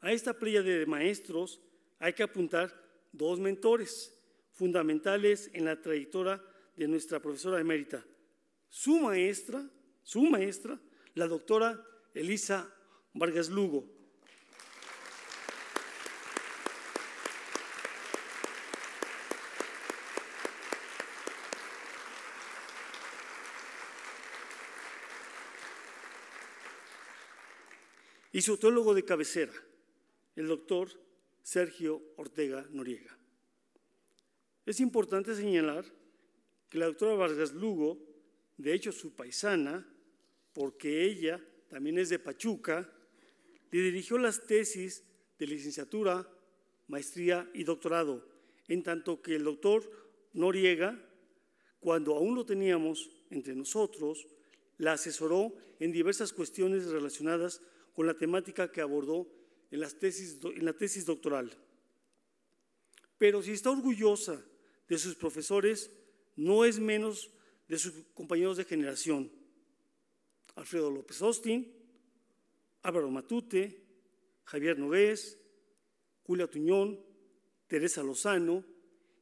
A esta playa de maestros hay que apuntar dos mentores fundamentales en la trayectoria de nuestra profesora emérita, su maestra, su maestra, la doctora Elisa Vargas Lugo. y su teólogo de cabecera, el doctor Sergio Ortega Noriega. Es importante señalar que la doctora Vargas Lugo de hecho su paisana, porque ella también es de Pachuca, le dirigió las tesis de licenciatura, maestría y doctorado, en tanto que el doctor Noriega, cuando aún lo teníamos entre nosotros, la asesoró en diversas cuestiones relacionadas con la temática que abordó en, la tesis doctoral. Pero si está orgullosa de sus profesores, no es menos de sus compañeros de generación, Alfredo López Austin, Álvaro Matute, Javier Nogués, Julia Tuñón, Teresa Lozano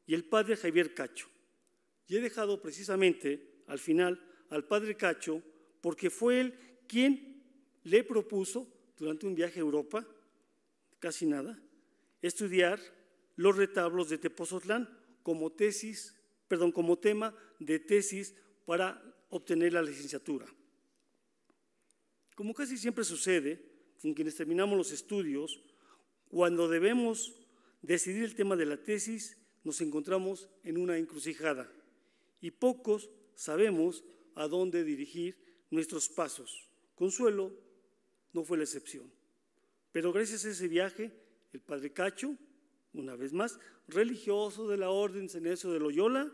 y el padre Javier Cacho. Y he dejado precisamente al final al padre Cacho porque fue él quien le propuso durante un viaje a Europa, casi nada, estudiar los retablos de Tepozotlán como tesis perdón, como tema de tesis para obtener la licenciatura. Como casi siempre sucede con quienes terminamos los estudios, cuando debemos decidir el tema de la tesis, nos encontramos en una encrucijada y pocos sabemos a dónde dirigir nuestros pasos. Consuelo no fue la excepción. Pero gracias a ese viaje, el padre Cacho una vez más, religioso de la Orden Cenecio de Loyola,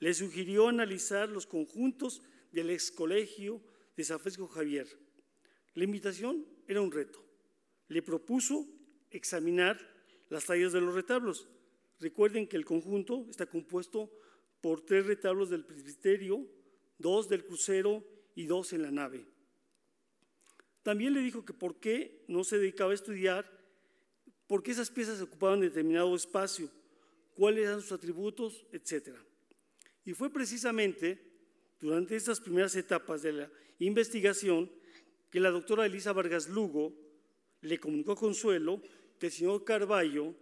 le sugirió analizar los conjuntos del ex colegio de Francisco Javier. La invitación era un reto. Le propuso examinar las tallas de los retablos. Recuerden que el conjunto está compuesto por tres retablos del presbiterio, dos del crucero y dos en la nave. También le dijo que por qué no se dedicaba a estudiar por qué esas piezas ocupaban determinado espacio, cuáles eran sus atributos, etc. Y fue precisamente durante estas primeras etapas de la investigación que la doctora Elisa Vargas Lugo le comunicó a Consuelo que el señor Carballo,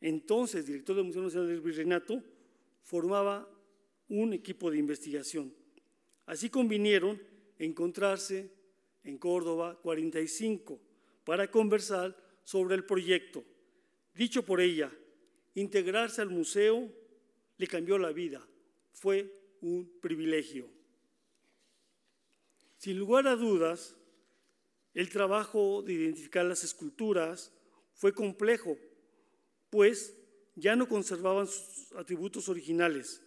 entonces director del Museo Nacional del Virreinato, formaba un equipo de investigación. Así convinieron encontrarse en Córdoba 45 para conversar sobre el proyecto, dicho por ella, integrarse al museo le cambió la vida, fue un privilegio. Sin lugar a dudas, el trabajo de identificar las esculturas fue complejo, pues ya no conservaban sus atributos originales.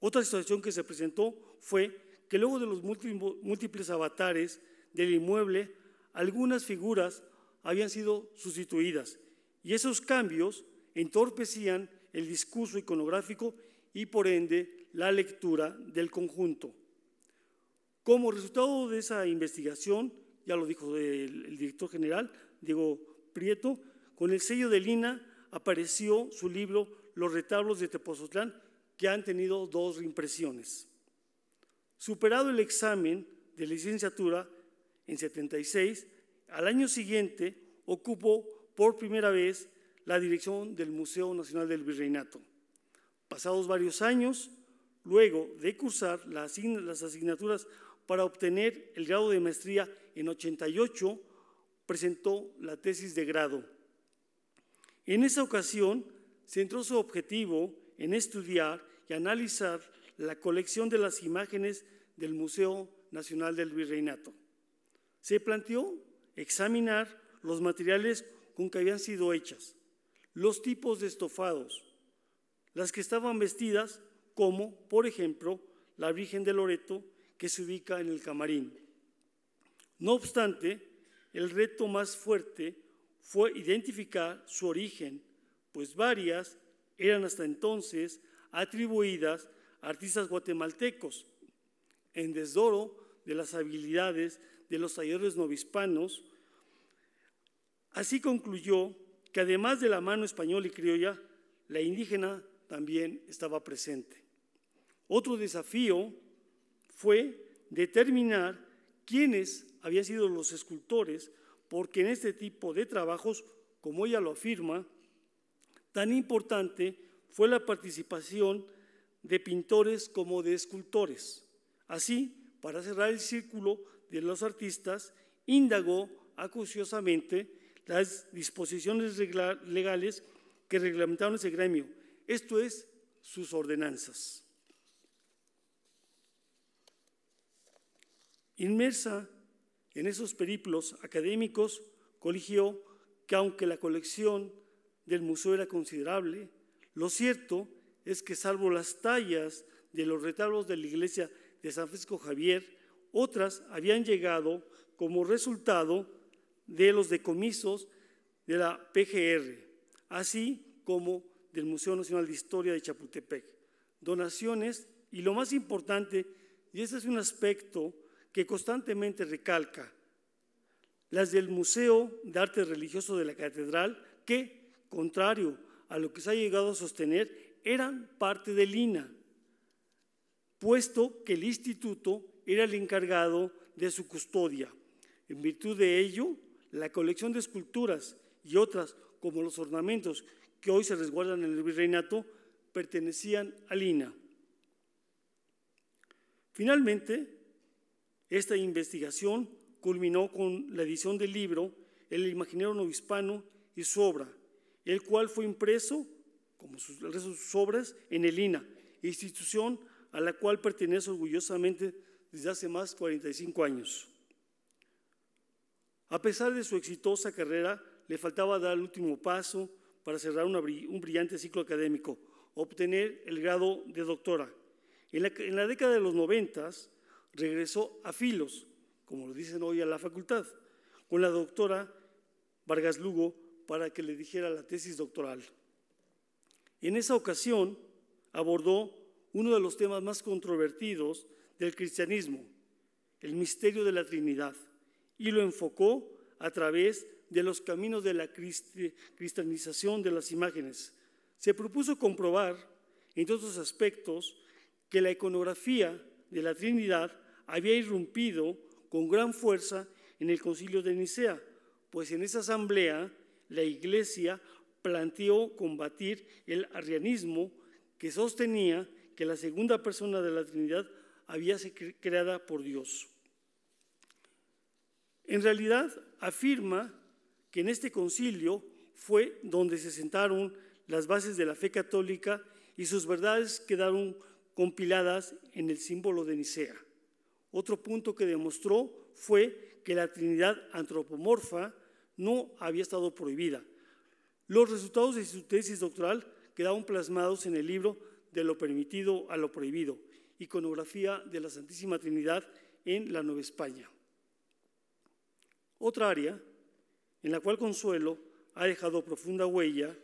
Otra situación que se presentó fue que luego de los múltiples avatares del inmueble, algunas figuras habían sido sustituidas y esos cambios entorpecían el discurso iconográfico y por ende la lectura del conjunto. Como resultado de esa investigación, ya lo dijo el, director general, Diego Prieto, con el sello de Lina apareció su libro Los retablos de Tepozotlán, que han tenido dos impresiones. Superado el examen de licenciatura en 76, al año siguiente ocupó por primera vez la dirección del Museo Nacional del Virreinato. Pasados varios años, luego de cursar las asignaturas para obtener el grado de maestría en 88, presentó la tesis de grado. En esa ocasión, centró su objetivo en estudiar y analizar la colección de las imágenes del Museo Nacional del Virreinato. Se planteó examinar los materiales con que habían sido hechas, los tipos de estofados, las que estaban vestidas, como, por ejemplo, la Virgen de Loreto, que se ubica en el camarín. No obstante, el reto más fuerte fue identificar su origen, pues varias eran hasta entonces atribuidas a artistas guatemaltecos, en desdoro de las habilidades de los talleres novispanos. Así concluyó que además de la mano española y criolla, la indígena también estaba presente. Otro desafío fue determinar quiénes habían sido los escultores, porque en este tipo de trabajos, como ella lo afirma, tan importante fue la participación de pintores como de escultores. Así, para cerrar el círculo, de los artistas, indagó acuciosamente las disposiciones legales que reglamentaron ese gremio, esto es, sus ordenanzas. Inmersa en esos periplos académicos, coligió que aunque la colección del museo era considerable, lo cierto es que salvo las tallas de los retablos de la iglesia de San Francisco Javier, otras habían llegado como resultado de los decomisos de la PGR, así como del Museo Nacional de Historia de Chapultepec. Donaciones y lo más importante, y ese es un aspecto que constantemente recalca, las del Museo de Arte Religioso de la Catedral, que, contrario a lo que se ha llegado a sostener, eran parte del INA, puesto que el instituto era el encargado de su custodia. En virtud de ello, la colección de esculturas y otras, como los ornamentos que hoy se resguardan en el virreinato, pertenecían al Lina. Finalmente, esta investigación culminó con la edición del libro El imaginario novispano y su obra, el cual fue impreso, como sus, sus obras, en el INA, institución a la cual pertenece orgullosamente desde hace más de 45 años. A pesar de su exitosa carrera, le faltaba dar el último paso para cerrar un brillante ciclo académico, obtener el grado de doctora. En la, en la década de los 90 regresó a Filos, como lo dicen hoy a la facultad, con la doctora Vargas Lugo para que le dijera la tesis doctoral. En esa ocasión abordó uno de los temas más controvertidos del cristianismo, el misterio de la Trinidad, y lo enfocó a través de los caminos de la cristianización de las imágenes. Se propuso comprobar, entre otros aspectos, que la iconografía de la Trinidad había irrumpido con gran fuerza en el concilio de Nicea, pues en esa asamblea la Iglesia planteó combatir el arrianismo que sostenía que la segunda persona de la Trinidad había sido creada por Dios. En realidad afirma que en este concilio fue donde se sentaron las bases de la fe católica y sus verdades quedaron compiladas en el símbolo de Nicea. Otro punto que demostró fue que la Trinidad antropomorfa no había estado prohibida. Los resultados de su tesis doctoral quedaron plasmados en el libro de lo permitido a lo prohibido, iconografía de la Santísima Trinidad en la Nueva España. Otra área en la cual Consuelo ha dejado profunda huella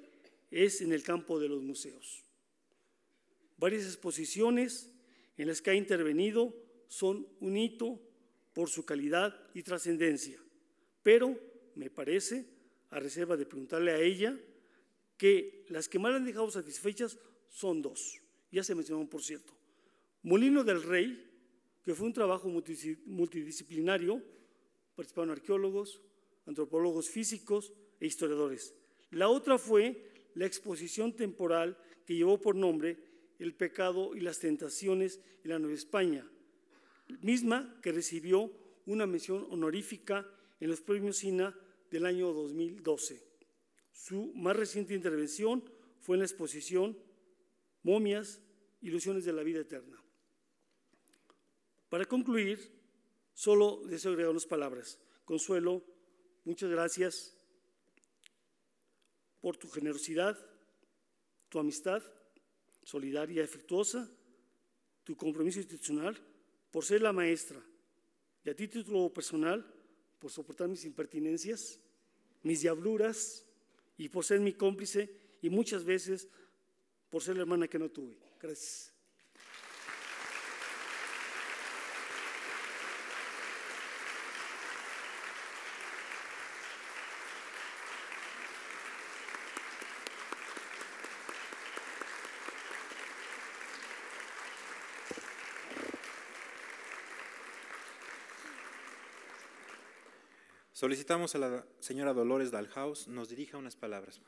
es en el campo de los museos. Varias exposiciones en las que ha intervenido son un hito por su calidad y trascendencia, pero me parece, a reserva de preguntarle a ella, que las que más la han dejado satisfechas son dos. Ya se mencionaron, por cierto. Molino del Rey, que fue un trabajo multidisciplinario, participaron arqueólogos, antropólogos físicos e historiadores. La otra fue la exposición temporal que llevó por nombre El pecado y las tentaciones en la Nueva España, misma que recibió una mención honorífica en los premios SINA del año 2012. Su más reciente intervención fue en la exposición Momias, Ilusiones de la Vida Eterna. Para concluir, solo deseo agregar unas palabras. Consuelo, muchas gracias por tu generosidad, tu amistad solidaria y afectuosa, tu compromiso institucional, por ser la maestra y a título personal, por soportar mis impertinencias, mis diabluras y por ser mi cómplice y muchas veces por ser la hermana que no tuve. Gracias. Solicitamos a la señora Dolores Dalhaus nos dirija unas palabras.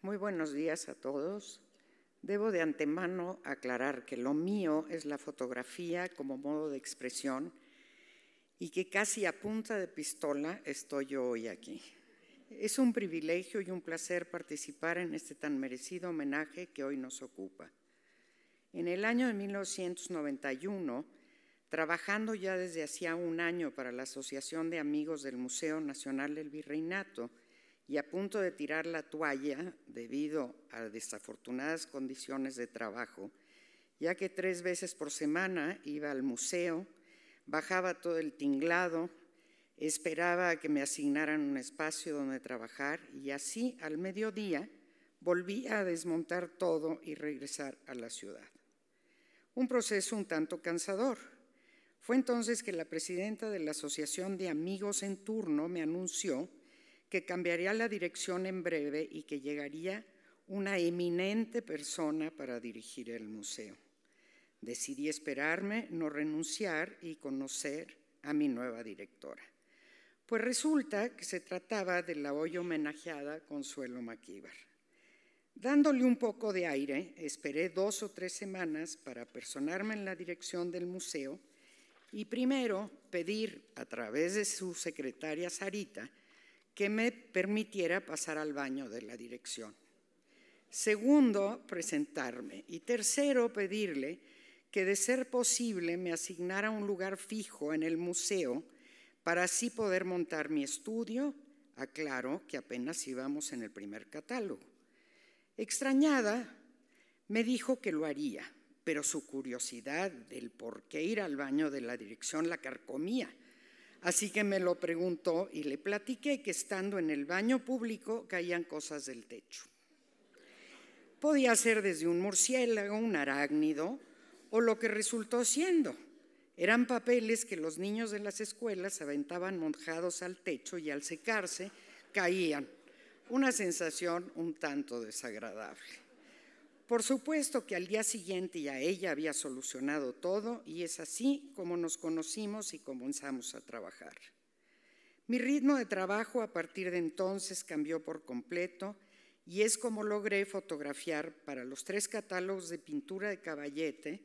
Muy buenos días a todos. Debo de antemano aclarar que lo mío es la fotografía como modo de expresión y que casi a punta de pistola estoy yo hoy aquí es un privilegio y un placer participar en este tan merecido homenaje que hoy nos ocupa. En el año de 1991, trabajando ya desde hacía un año para la Asociación de Amigos del Museo Nacional del Virreinato y a punto de tirar la toalla debido a desafortunadas condiciones de trabajo, ya que tres veces por semana iba al museo, bajaba todo el tinglado, Esperaba que me asignaran un espacio donde trabajar y así al mediodía volvía a desmontar todo y regresar a la ciudad. Un proceso un tanto cansador. Fue entonces que la presidenta de la Asociación de Amigos en Turno me anunció que cambiaría la dirección en breve y que llegaría una eminente persona para dirigir el museo. Decidí esperarme, no renunciar y conocer a mi nueva directora. Pues resulta que se trataba de la hoy homenajeada Consuelo Maquíbar. Dándole un poco de aire, esperé dos o tres semanas para personarme en la dirección del museo y primero pedir a través de su secretaria Sarita que me permitiera pasar al baño de la dirección. Segundo, presentarme. Y tercero, pedirle que de ser posible me asignara un lugar fijo en el museo para así poder montar mi estudio, aclaro que apenas íbamos en el primer catálogo. Extrañada, me dijo que lo haría, pero su curiosidad del por qué ir al baño de la dirección la carcomía. Así que me lo preguntó y le platiqué que estando en el baño público caían cosas del techo. Podía ser desde un murciélago, un arácnido o lo que resultó siendo eran papeles que los niños de las escuelas aventaban monjados al techo y al secarse caían. Una sensación un tanto desagradable. Por supuesto que al día siguiente ya ella había solucionado todo y es así como nos conocimos y comenzamos a trabajar. Mi ritmo de trabajo a partir de entonces cambió por completo y es como logré fotografiar para los tres catálogos de pintura de caballete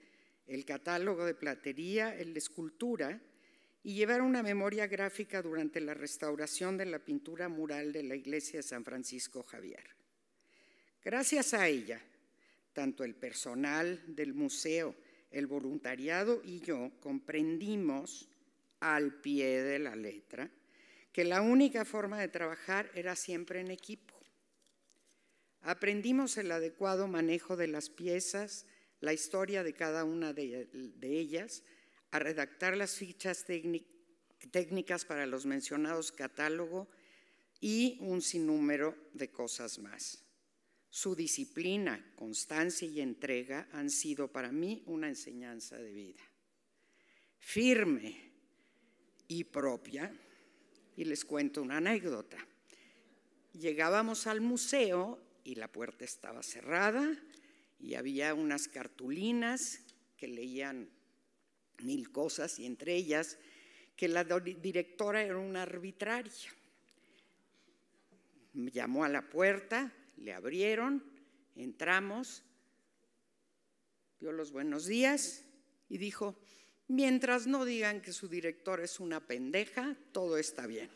el catálogo de platería, el de escultura, y llevar una memoria gráfica durante la restauración de la pintura mural de la iglesia de San Francisco Javier. Gracias a ella, tanto el personal del museo, el voluntariado y yo comprendimos al pie de la letra que la única forma de trabajar era siempre en equipo. Aprendimos el adecuado manejo de las piezas, la historia de cada una de, ellas, a redactar las fichas técnicas para los mencionados catálogo y un sinnúmero de cosas más. Su disciplina, constancia y entrega han sido para mí una enseñanza de vida. Firme y propia, y les cuento una anécdota. Llegábamos al museo y la puerta estaba cerrada y había unas cartulinas que leían mil cosas y entre ellas que la directora era una arbitraria. llamó a la puerta, le abrieron, entramos, dio los buenos días y dijo, mientras no digan que su director es una pendeja, todo está bien.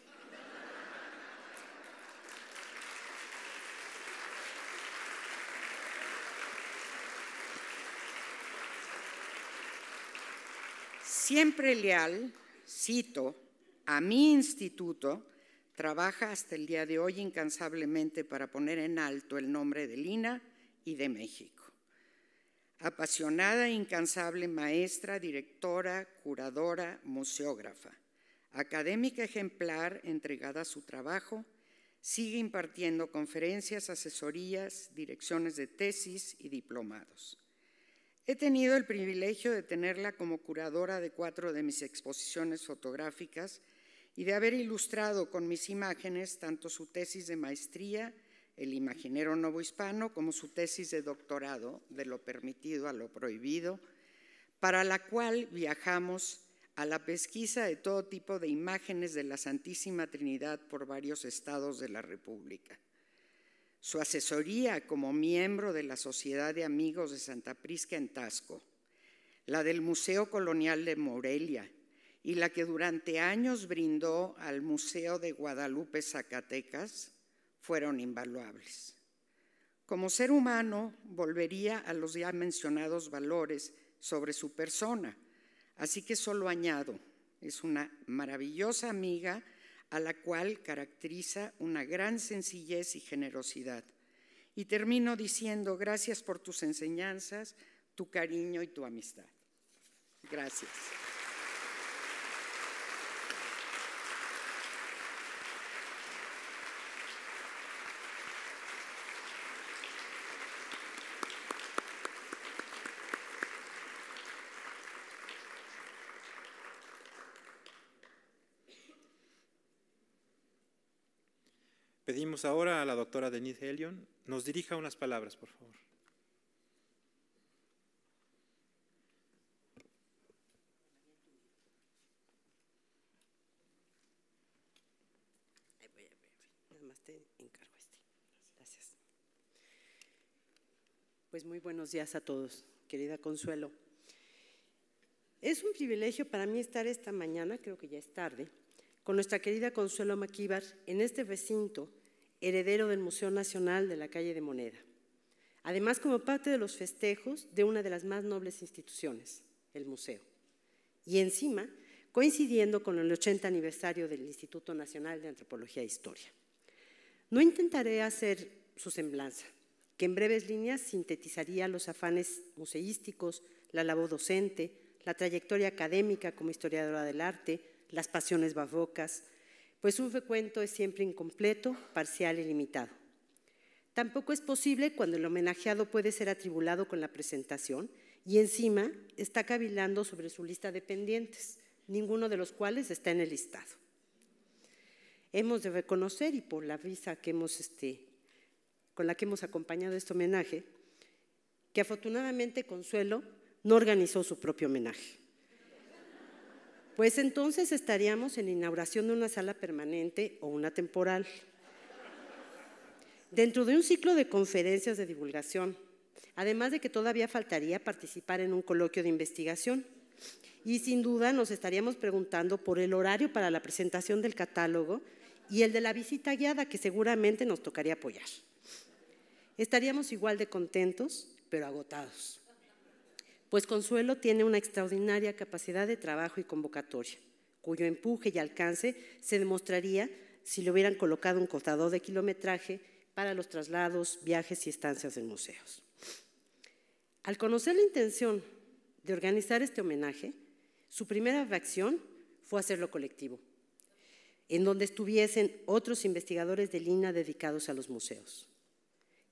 siempre leal, cito, a mi instituto, trabaja hasta el día de hoy incansablemente para poner en alto el nombre de Lina y de México. Apasionada e incansable maestra, directora, curadora, museógrafa, académica ejemplar entregada a su trabajo, sigue impartiendo conferencias, asesorías, direcciones de tesis y diplomados. He tenido el privilegio de tenerla como curadora de cuatro de mis exposiciones fotográficas y de haber ilustrado con mis imágenes tanto su tesis de maestría, El imaginero novohispano, como su tesis de doctorado, De lo permitido a lo prohibido, para la cual viajamos a la pesquisa de todo tipo de imágenes de la Santísima Trinidad por varios estados de la República su asesoría como miembro de la Sociedad de Amigos de Santa Prisca en Tasco, la del Museo Colonial de Morelia y la que durante años brindó al Museo de Guadalupe Zacatecas, fueron invaluables. Como ser humano, volvería a los ya mencionados valores sobre su persona, así que solo añado, es una maravillosa amiga a la cual caracteriza una gran sencillez y generosidad. Y termino diciendo, gracias por tus enseñanzas, tu cariño y tu amistad. Gracias. Seguimos ahora a la doctora Denise Helion nos dirija unas palabras, por favor. Este. Pues muy buenos días a todos, querida Consuelo. Es un privilegio para mí estar esta mañana, creo que ya es tarde, con nuestra querida Consuelo Maquíbar en este recinto heredero del Museo Nacional de la calle de Moneda. Además, como parte de los festejos de una de las más nobles instituciones, el museo. Y encima, coincidiendo con el 80 aniversario del Instituto Nacional de Antropología e Historia. No intentaré hacer su semblanza, que en breves líneas sintetizaría los afanes museísticos, la labor docente, la trayectoria académica como historiadora del arte, las pasiones barrocas, pues un recuento es siempre incompleto, parcial y limitado. Tampoco es posible cuando el homenajeado puede ser atribulado con la presentación y encima está cavilando sobre su lista de pendientes, ninguno de los cuales está en el listado. Hemos de reconocer, y por la visa que hemos, este, con la que hemos acompañado este homenaje, que afortunadamente Consuelo no organizó su propio homenaje pues entonces estaríamos en la inauguración de una sala permanente o una temporal. Dentro de un ciclo de conferencias de divulgación, además de que todavía faltaría participar en un coloquio de investigación. Y sin duda nos estaríamos preguntando por el horario para la presentación del catálogo y el de la visita guiada que seguramente nos tocaría apoyar. Estaríamos igual de contentos, pero agotados pues Consuelo tiene una extraordinaria capacidad de trabajo y convocatoria, cuyo empuje y alcance se demostraría si le hubieran colocado un contador de kilometraje para los traslados, viajes y estancias en museos. Al conocer la intención de organizar este homenaje, su primera reacción fue hacerlo colectivo, en donde estuviesen otros investigadores de Lina dedicados a los museos.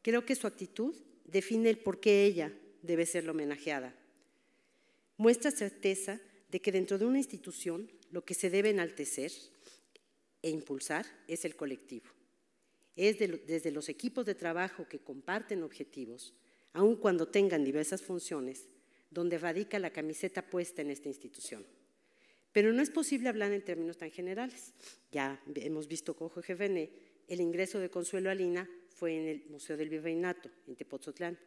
Creo que su actitud define el por qué ella debe ser la homenajeada muestra certeza de que dentro de una institución lo que se debe enaltecer e impulsar es el colectivo. Es desde los equipos de trabajo que comparten objetivos, aun cuando tengan diversas funciones, donde radica la camiseta puesta en esta institución. Pero no es posible hablar en términos tan generales. Ya hemos visto con Jorge el ingreso de Consuelo Alina fue en el Museo del Virreinato, en Tepoztlán.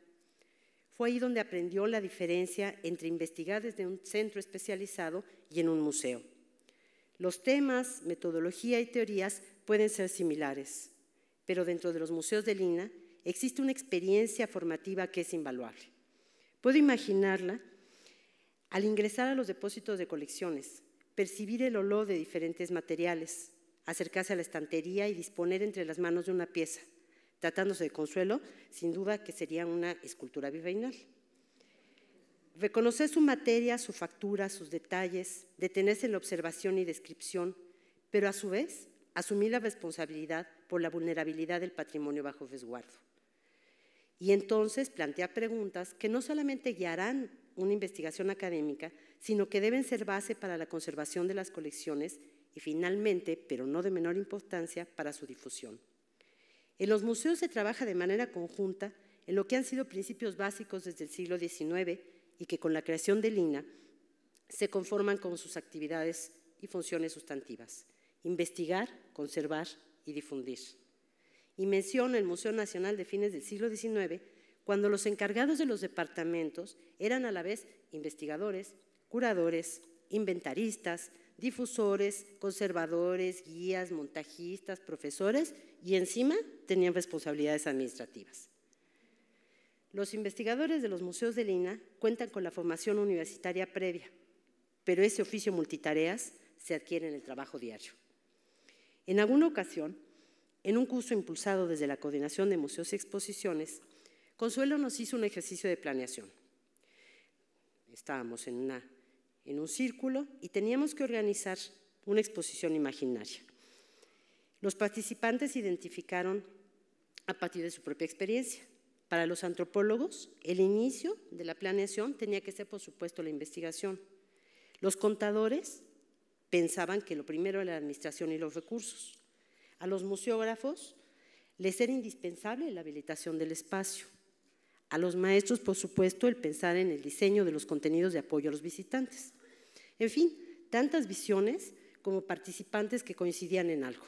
Fue ahí donde aprendió la diferencia entre investigar desde un centro especializado y en un museo. Los temas, metodología y teorías pueden ser similares, pero dentro de los museos de Lina existe una experiencia formativa que es invaluable. Puedo imaginarla al ingresar a los depósitos de colecciones, percibir el olor de diferentes materiales, acercarse a la estantería y disponer entre las manos de una pieza, tratándose de Consuelo, sin duda que sería una escultura virreinal. Reconocer su materia, su factura, sus detalles, detenerse en la observación y descripción, pero a su vez asumir la responsabilidad por la vulnerabilidad del patrimonio bajo resguardo. Y entonces plantear preguntas que no solamente guiarán una investigación académica, sino que deben ser base para la conservación de las colecciones y finalmente, pero no de menor importancia, para su difusión. En los museos se trabaja de manera conjunta en lo que han sido principios básicos desde el siglo XIX y que con la creación de Lina se conforman con sus actividades y funciones sustantivas. Investigar, conservar y difundir. Y menciona el Museo Nacional de fines del siglo XIX, cuando los encargados de los departamentos eran a la vez investigadores, curadores, inventaristas, difusores, conservadores, guías, montajistas, profesores y encima tenían responsabilidades administrativas. Los investigadores de los museos de Lina cuentan con la formación universitaria previa, pero ese oficio multitareas se adquiere en el trabajo diario. En alguna ocasión, en un curso impulsado desde la Coordinación de Museos y Exposiciones, Consuelo nos hizo un ejercicio de planeación. Estábamos en una en un círculo y teníamos que organizar una exposición imaginaria. Los participantes identificaron a partir de su propia experiencia. Para los antropólogos, el inicio de la planeación tenía que ser, por supuesto, la investigación. Los contadores pensaban que lo primero era la administración y los recursos. A los museógrafos les era indispensable la habilitación del espacio. A los maestros, por supuesto, el pensar en el diseño de los contenidos de apoyo a los visitantes. En fin, tantas visiones como participantes que coincidían en algo.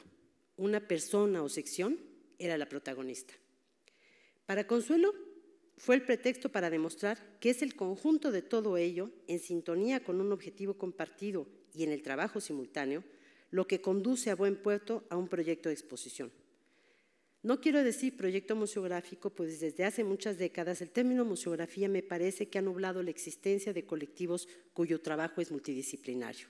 Una persona o sección era la protagonista. Para Consuelo, fue el pretexto para demostrar que es el conjunto de todo ello, en sintonía con un objetivo compartido y en el trabajo simultáneo, lo que conduce a buen puerto a un proyecto de exposición. No quiero decir proyecto museográfico, pues desde hace muchas décadas el término museografía me parece que ha nublado la existencia de colectivos cuyo trabajo es multidisciplinario.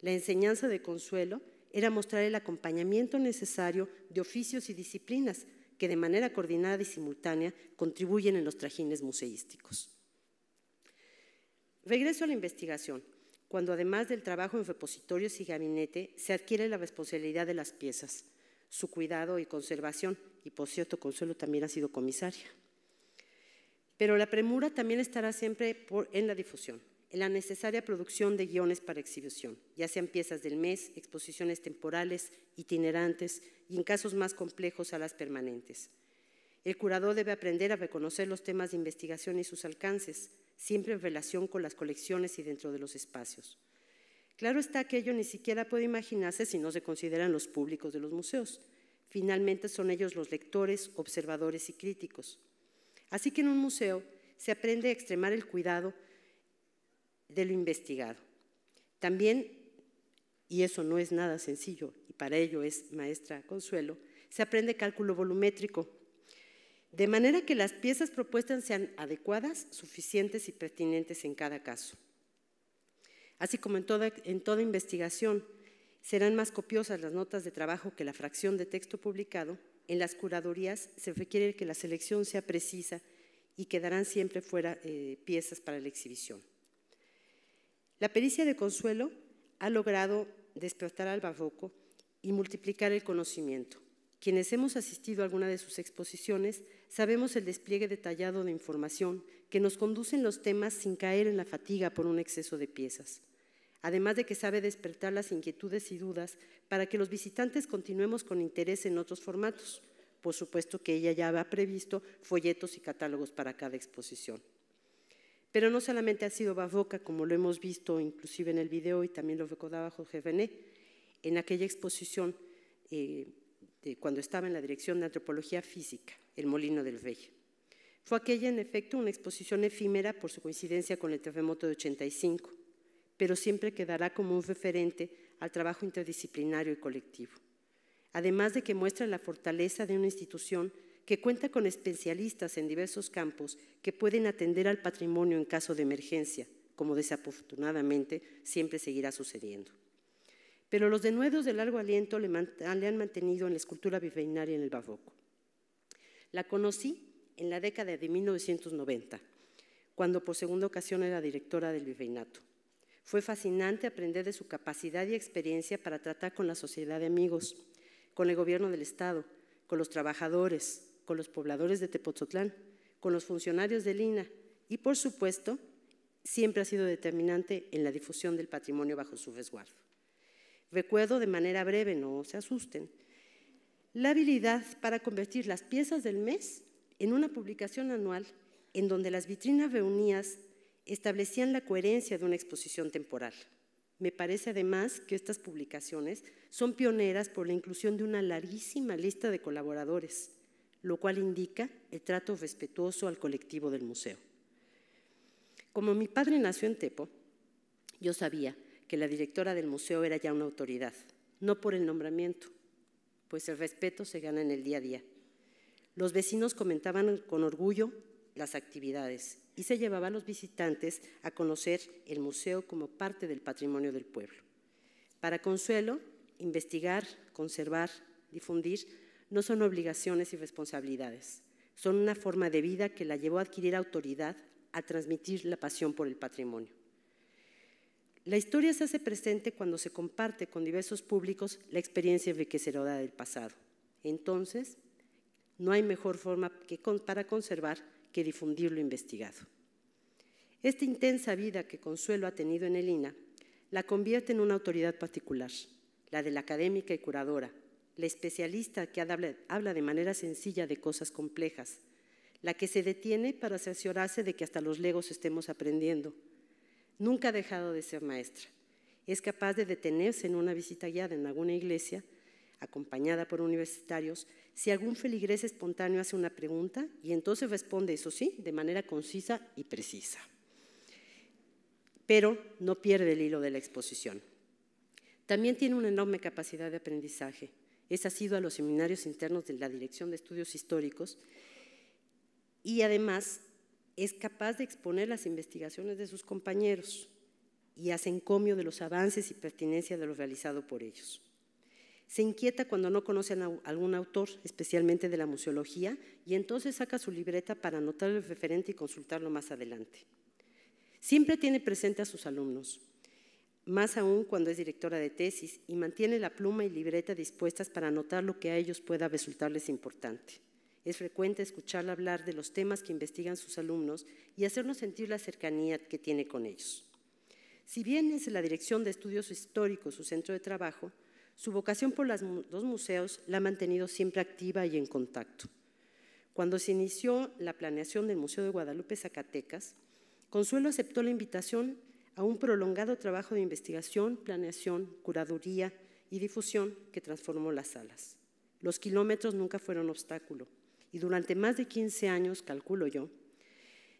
La enseñanza de Consuelo era mostrar el acompañamiento necesario de oficios y disciplinas que de manera coordinada y simultánea contribuyen en los trajines museísticos. Regreso a la investigación, cuando además del trabajo en repositorios y gabinete se adquiere la responsabilidad de las piezas su cuidado y conservación, y por cierto, Consuelo también ha sido comisaria. Pero la premura también estará siempre en la difusión, en la necesaria producción de guiones para exhibición, ya sean piezas del mes, exposiciones temporales, itinerantes y en casos más complejos a las permanentes. El curador debe aprender a reconocer los temas de investigación y sus alcances, siempre en relación con las colecciones y dentro de los espacios. Claro está que ello ni siquiera puede imaginarse si no se consideran los públicos de los museos. Finalmente son ellos los lectores, observadores y críticos. Así que en un museo se aprende a extremar el cuidado de lo investigado. También, y eso no es nada sencillo, y para ello es maestra Consuelo, se aprende cálculo volumétrico, de manera que las piezas propuestas sean adecuadas, suficientes y pertinentes en cada caso. Así como en toda, investigación, serán más copiosas las notas de trabajo que la fracción de texto publicado, en las curadorías se requiere que la selección sea precisa y quedarán siempre fuera eh, piezas para la exhibición. La pericia de Consuelo ha logrado despertar al barroco y multiplicar el conocimiento. Quienes hemos asistido a alguna de sus exposiciones sabemos el despliegue detallado de información que nos conducen los temas sin caer en la fatiga por un exceso de piezas además de que sabe despertar las inquietudes y dudas para que los visitantes continuemos con interés en otros formatos. Por supuesto que ella ya había previsto folletos y catálogos para cada exposición. Pero no solamente ha sido bavoca, como lo hemos visto inclusive en el video y también lo recordaba Jorge Bené, en aquella exposición eh, cuando estaba en la Dirección de Antropología Física, El Molino del Rey. Fue aquella, en efecto, una exposición efímera por su coincidencia con el terremoto de 85, pero siempre quedará como un referente al trabajo interdisciplinario y colectivo. Además de que muestra la fortaleza de una institución que cuenta con especialistas en diversos campos que pueden atender al patrimonio en caso de emergencia, como desafortunadamente siempre seguirá sucediendo. Pero los denuedos de largo aliento le, han mantenido en la escultura viveinaria en el barroco. La conocí en la década de 1990, cuando por segunda ocasión era directora del viveinato fue fascinante aprender de su capacidad y experiencia para tratar con la sociedad de amigos, con el gobierno del Estado, con los trabajadores, con los pobladores de Tepoztlán, con los funcionarios del INA y, por supuesto, siempre ha sido determinante en la difusión del patrimonio bajo su resguardo. Recuerdo de manera breve, no se asusten, la habilidad para convertir las piezas del mes en una publicación anual en donde las vitrinas reunías establecían la coherencia de una exposición temporal. Me parece además que estas publicaciones son pioneras por la inclusión de una larguísima lista de colaboradores, lo cual indica el trato respetuoso al colectivo del museo. Como mi padre nació en Tepo, yo sabía que la directora del museo era ya una autoridad, no por el nombramiento, pues el respeto se gana en el día a día. Los vecinos comentaban con orgullo las actividades y se llevaba a los visitantes a conocer el museo como parte del patrimonio del pueblo. Para consuelo, investigar, conservar, difundir no son obligaciones y responsabilidades, son una forma de vida que la llevó a adquirir autoridad, a transmitir la pasión por el patrimonio. La historia se hace presente cuando se comparte con diversos públicos la experiencia enriquecedora del pasado. Entonces, no hay mejor forma que para conservar difundir lo investigado. Esta intensa vida que Consuelo ha tenido en el INA la convierte en una autoridad particular, la de la académica y curadora, la especialista que habla de manera sencilla de cosas complejas, la que se detiene para asegurarse de que hasta los legos estemos aprendiendo. Nunca ha dejado de ser maestra. Es capaz de detenerse en una visita guiada en alguna iglesia acompañada por universitarios, si algún feligrés espontáneo hace una pregunta y entonces responde, eso sí, de manera concisa y precisa. Pero no pierde el hilo de la exposición. También tiene una enorme capacidad de aprendizaje. Es asiduo a los seminarios internos de la Dirección de Estudios Históricos y además es capaz de exponer las investigaciones de sus compañeros y hace encomio de los avances y pertinencia de lo realizado por ellos. Se inquieta cuando no conoce a algún autor, especialmente de la museología, y entonces saca su libreta para anotar el referente y consultarlo más adelante. Siempre tiene presente a sus alumnos, más aún cuando es directora de tesis, y mantiene la pluma y libreta dispuestas para anotar lo que a ellos pueda resultarles importante. Es frecuente escucharla hablar de los temas que investigan sus alumnos y hacernos sentir la cercanía que tiene con ellos. Si bien es la Dirección de Estudios Históricos su centro de trabajo, su vocación por los dos museos la ha mantenido siempre activa y en contacto. Cuando se inició la planeación del Museo de Guadalupe Zacatecas, Consuelo aceptó la invitación a un prolongado trabajo de investigación, planeación, curaduría y difusión que transformó las salas. Los kilómetros nunca fueron obstáculo y durante más de 15 años, calculo yo,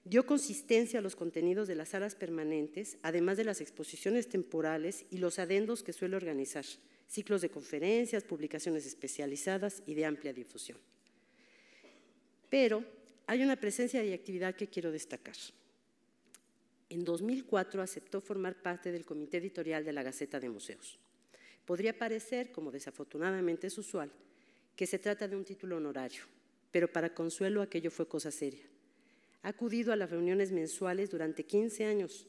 dio consistencia a los contenidos de las salas permanentes, además de las exposiciones temporales y los adendos que suele organizar, ciclos de conferencias, publicaciones especializadas y de amplia difusión. Pero hay una presencia y actividad que quiero destacar. En 2004 aceptó formar parte del comité editorial de la Gaceta de Museos. Podría parecer, como desafortunadamente es usual, que se trata de un título honorario, pero para consuelo aquello fue cosa seria. Ha acudido a las reuniones mensuales durante 15 años,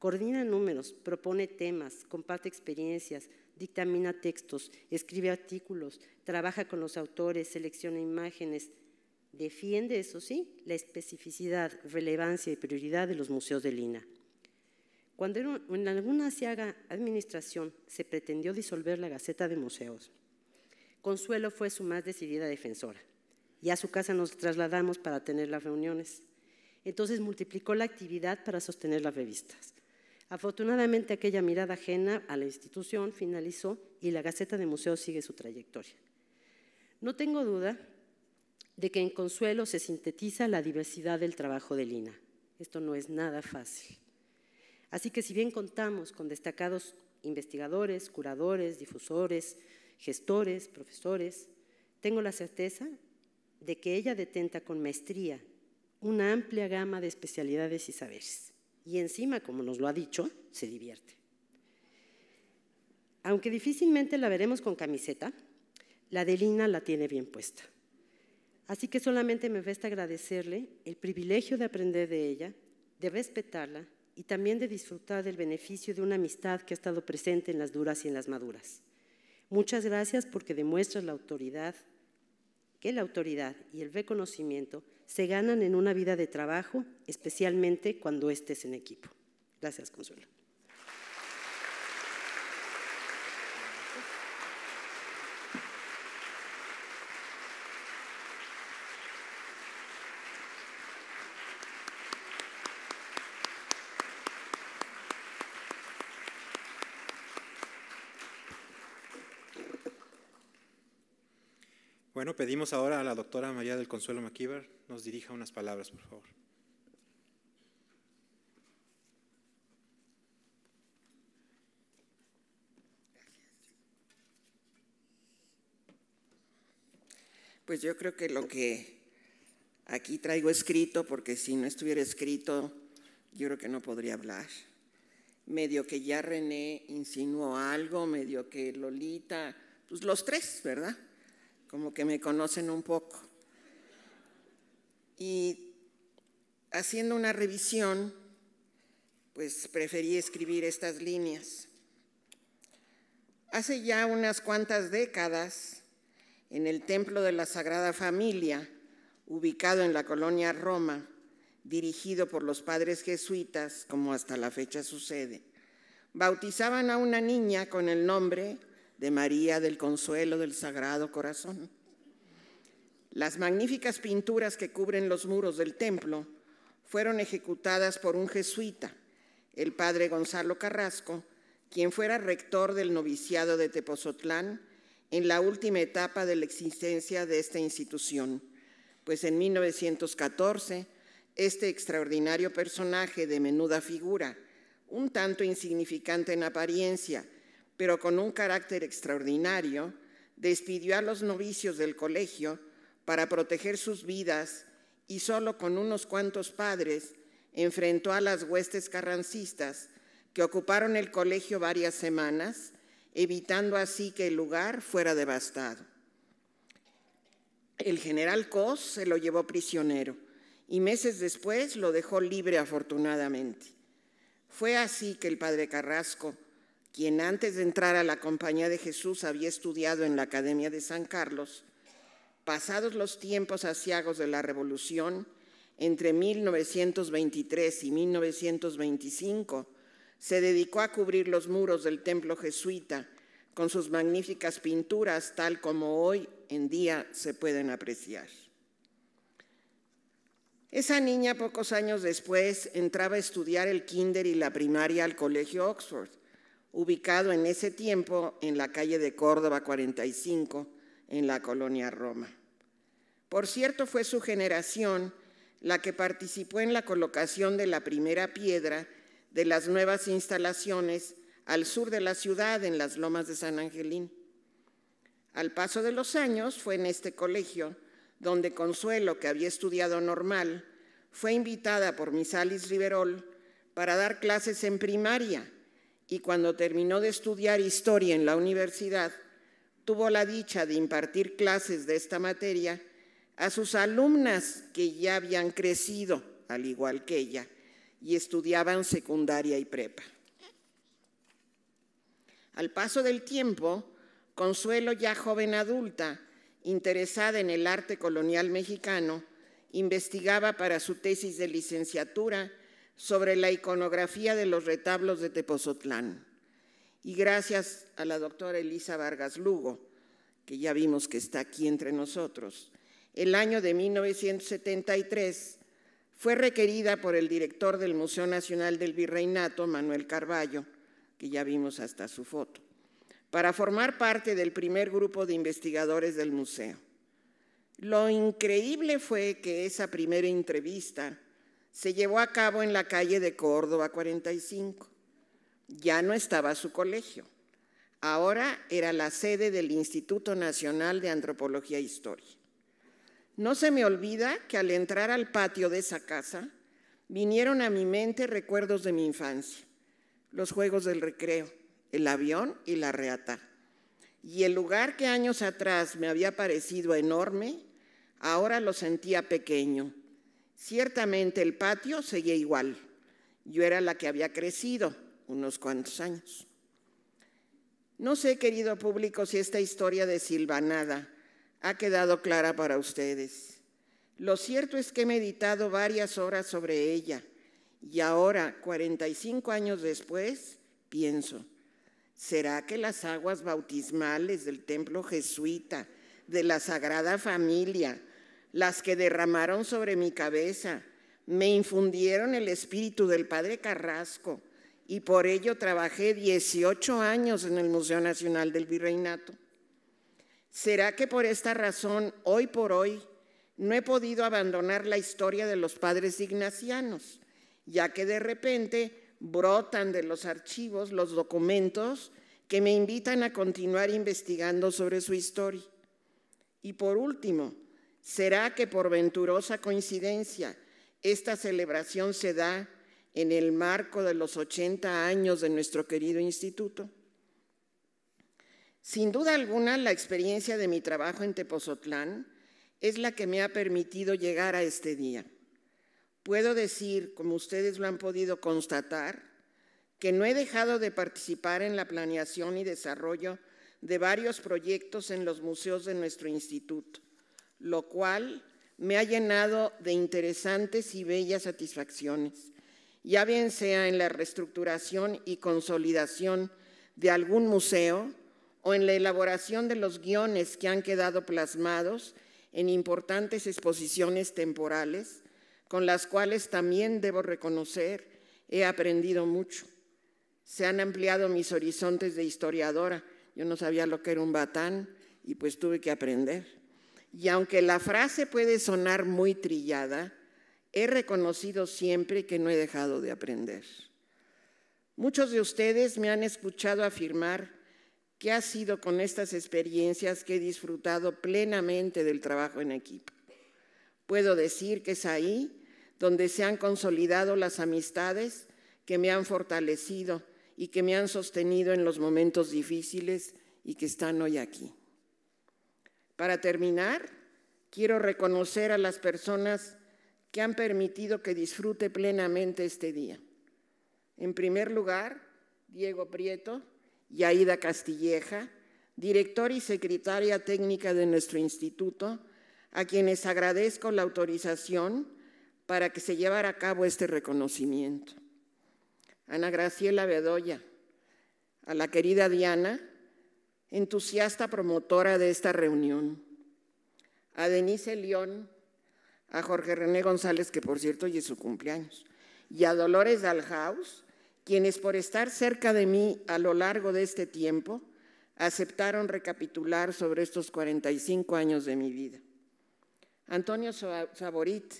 coordina números, propone temas, comparte experiencias, dictamina textos, escribe artículos, trabaja con los autores, selecciona imágenes, defiende, eso sí, la especificidad, relevancia y prioridad de los museos de Lina. Cuando en alguna aciaga administración se pretendió disolver la Gaceta de Museos, Consuelo fue su más decidida defensora y a su casa nos trasladamos para tener las reuniones. Entonces multiplicó la actividad para sostener las revistas. Afortunadamente aquella mirada ajena a la institución finalizó y la Gaceta de Museos sigue su trayectoria. No tengo duda de que en Consuelo se sintetiza la diversidad del trabajo de Lina. Esto no es nada fácil. Así que si bien contamos con destacados investigadores, curadores, difusores, gestores, profesores, tengo la certeza de que ella detenta con maestría una amplia gama de especialidades y saberes y encima, como nos lo ha dicho, se divierte. Aunque difícilmente la veremos con camiseta, la de Lina la tiene bien puesta. Así que solamente me resta agradecerle el privilegio de aprender de ella, de respetarla y también de disfrutar del beneficio de una amistad que ha estado presente en las duras y en las maduras. Muchas gracias porque demuestra la autoridad, que la autoridad y el reconocimiento se ganan en una vida de trabajo, especialmente cuando estés en equipo. Gracias, Consuelo. Bueno, pedimos ahora a la doctora María del Consuelo Maquíbar nos dirija unas palabras, por favor. Pues yo creo que lo que aquí traigo escrito, porque si no estuviera escrito, yo creo que no podría hablar. Medio que ya René insinuó algo, medio que Lolita, pues los tres, ¿verdad? como que me conocen un poco. Y haciendo una revisión, pues preferí escribir estas líneas. Hace ya unas cuantas décadas, en el Templo de la Sagrada Familia, ubicado en la colonia Roma, dirigido por los padres jesuitas, como hasta la fecha sucede, bautizaban a una niña con el nombre de María del Consuelo del Sagrado Corazón. Las magníficas pinturas que cubren los muros del templo fueron ejecutadas por un jesuita, el padre Gonzalo Carrasco, quien fuera rector del noviciado de Tepozotlán en la última etapa de la existencia de esta institución, pues en 1914 este extraordinario personaje de menuda figura, un tanto insignificante en apariencia, pero con un carácter extraordinario, despidió a los novicios del colegio para proteger sus vidas y solo con unos cuantos padres enfrentó a las huestes carrancistas que ocuparon el colegio varias semanas, evitando así que el lugar fuera devastado. El general Cos se lo llevó prisionero y meses después lo dejó libre afortunadamente. Fue así que el padre Carrasco quien antes de entrar a la compañía de Jesús había estudiado en la Academia de San Carlos, pasados los tiempos asiagos de la Revolución, entre 1923 y 1925, se dedicó a cubrir los muros del templo jesuita con sus magníficas pinturas, tal como hoy en día se pueden apreciar. Esa niña, pocos años después, entraba a estudiar el kinder y la primaria al Colegio Oxford ubicado en ese tiempo en la calle de Córdoba 45, en la colonia Roma. Por cierto, fue su generación la que participó en la colocación de la primera piedra de las nuevas instalaciones al sur de la ciudad, en las lomas de San Angelín. Al paso de los años fue en este colegio donde Consuelo, que había estudiado normal, fue invitada por Alice Riverol para dar clases en primaria y cuando terminó de estudiar historia en la universidad, tuvo la dicha de impartir clases de esta materia a sus alumnas que ya habían crecido, al igual que ella, y estudiaban secundaria y prepa. Al paso del tiempo, Consuelo, ya joven adulta, interesada en el arte colonial mexicano, investigaba para su tesis de licenciatura sobre la iconografía de los retablos de Tepozotlán. Y gracias a la doctora Elisa Vargas Lugo, que ya vimos que está aquí entre nosotros, el año de 1973 fue requerida por el director del Museo Nacional del Virreinato, Manuel Carballo, que ya vimos hasta su foto, para formar parte del primer grupo de investigadores del museo. Lo increíble fue que esa primera entrevista se llevó a cabo en la calle de Córdoba 45. Ya no estaba su colegio. Ahora era la sede del Instituto Nacional de Antropología e Historia. No se me olvida que al entrar al patio de esa casa, vinieron a mi mente recuerdos de mi infancia, los juegos del recreo, el avión y la reata. Y el lugar que años atrás me había parecido enorme, ahora lo sentía pequeño, Ciertamente el patio seguía igual. Yo era la que había crecido unos cuantos años. No sé, querido público, si esta historia de Silvanada ha quedado clara para ustedes. Lo cierto es que he meditado varias horas sobre ella y ahora, 45 años después, pienso, ¿será que las aguas bautismales del templo jesuita, de la Sagrada Familia, las que derramaron sobre mi cabeza, me infundieron el espíritu del padre Carrasco y por ello trabajé 18 años en el Museo Nacional del Virreinato. ¿Será que por esta razón, hoy por hoy, no he podido abandonar la historia de los padres ignacianos, ya que de repente brotan de los archivos los documentos que me invitan a continuar investigando sobre su historia? Y por último, ¿Será que por venturosa coincidencia esta celebración se da en el marco de los 80 años de nuestro querido instituto? Sin duda alguna, la experiencia de mi trabajo en Tepozotlán es la que me ha permitido llegar a este día. Puedo decir, como ustedes lo han podido constatar, que no he dejado de participar en la planeación y desarrollo de varios proyectos en los museos de nuestro instituto lo cual me ha llenado de interesantes y bellas satisfacciones, ya bien sea en la reestructuración y consolidación de algún museo o en la elaboración de los guiones que han quedado plasmados en importantes exposiciones temporales, con las cuales también debo reconocer he aprendido mucho. Se han ampliado mis horizontes de historiadora. Yo no sabía lo que era un batán y pues tuve que aprender. Y aunque la frase puede sonar muy trillada, he reconocido siempre que no he dejado de aprender. Muchos de ustedes me han escuchado afirmar que ha sido con estas experiencias que he disfrutado plenamente del trabajo en equipo. Puedo decir que es ahí donde se han consolidado las amistades que me han fortalecido y que me han sostenido en los momentos difíciles y que están hoy aquí. Para terminar, quiero reconocer a las personas que han permitido que disfrute plenamente este día. En primer lugar, Diego Prieto y Aida Castilleja, director y secretaria técnica de nuestro instituto, a quienes agradezco la autorización para que se llevara a cabo este reconocimiento. Ana Graciela Bedoya, a la querida Diana, entusiasta promotora de esta reunión, a Denise León, a Jorge René González, que por cierto hoy es su cumpleaños, y a Dolores Dalhaus, quienes por estar cerca de mí a lo largo de este tiempo, aceptaron recapitular sobre estos 45 años de mi vida. Antonio Saborit,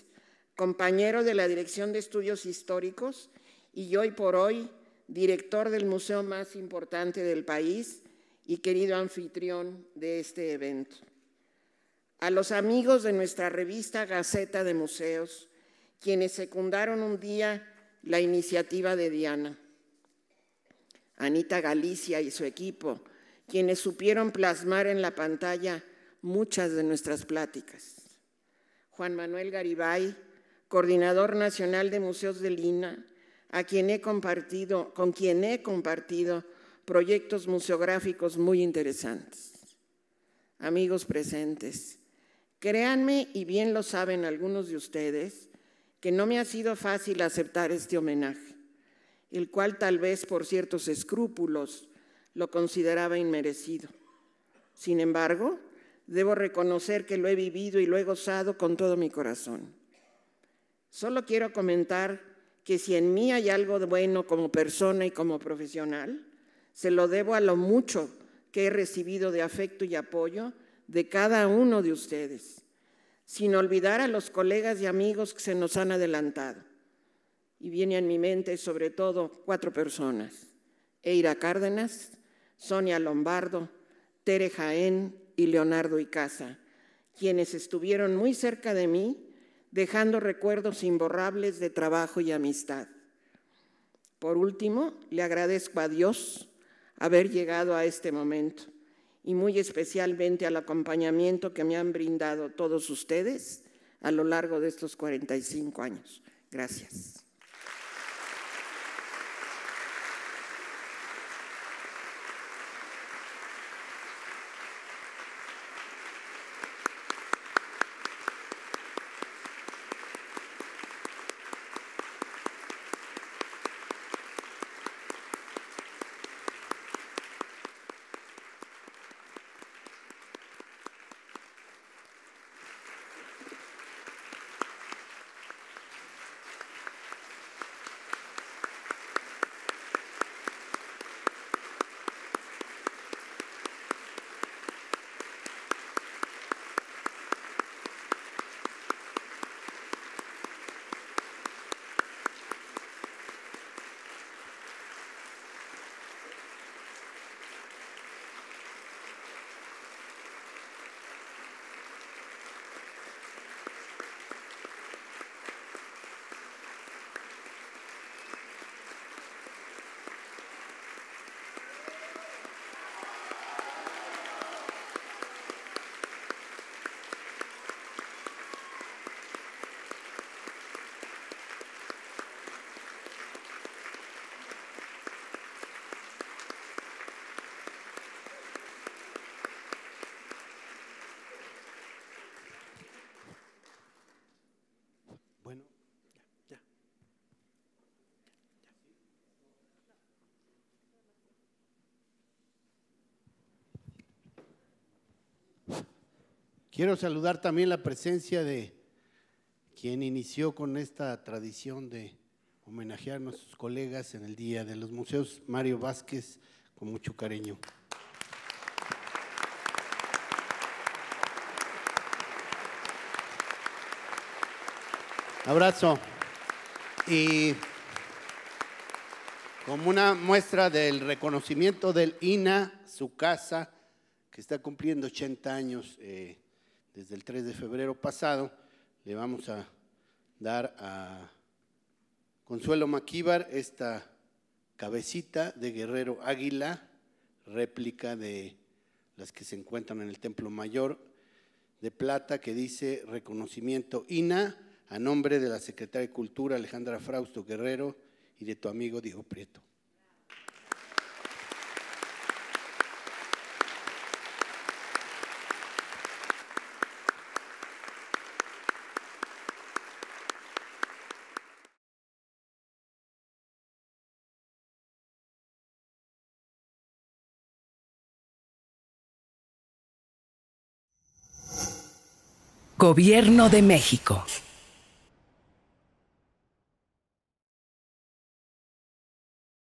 compañero de la Dirección de Estudios Históricos y hoy por hoy director del museo más importante del país, y querido anfitrión de este evento. A los amigos de nuestra revista Gaceta de Museos, quienes secundaron un día la iniciativa de Diana. Anita Galicia y su equipo, quienes supieron plasmar en la pantalla muchas de nuestras pláticas. Juan Manuel Garibay, coordinador nacional de Museos de Lina, a quien he compartido, con quien he compartido proyectos museográficos muy interesantes. Amigos presentes, créanme y bien lo saben algunos de ustedes que no me ha sido fácil aceptar este homenaje, el cual tal vez por ciertos escrúpulos lo consideraba inmerecido. Sin embargo, debo reconocer que lo he vivido y lo he gozado con todo mi corazón. Solo quiero comentar que si en mí hay algo bueno como persona y como profesional, se lo debo a lo mucho que he recibido de afecto y apoyo de cada uno de ustedes, sin olvidar a los colegas y amigos que se nos han adelantado. Y viene en mi mente sobre todo cuatro personas, Eira Cárdenas, Sonia Lombardo, Tere Jaén y Leonardo Icaza, quienes estuvieron muy cerca de mí, dejando recuerdos imborrables de trabajo y amistad. Por último, le agradezco a Dios haber llegado a este momento y muy especialmente al acompañamiento que me han brindado todos ustedes a lo largo de estos 45 años. Gracias. Quiero saludar también la presencia de quien inició con esta tradición de homenajear a nuestros colegas en el Día de los Museos, Mario Vázquez, con mucho cariño. Abrazo. Y como una muestra del reconocimiento del INA, su casa, que está cumpliendo 80 años. Eh, desde el 3 de febrero pasado, le vamos a dar a Consuelo Maquíbar esta cabecita de guerrero águila, réplica de las que se encuentran en el Templo Mayor de Plata, que dice reconocimiento INA a nombre de la Secretaria de Cultura Alejandra Frausto Guerrero y de tu amigo Diego Prieto. Gobierno de México.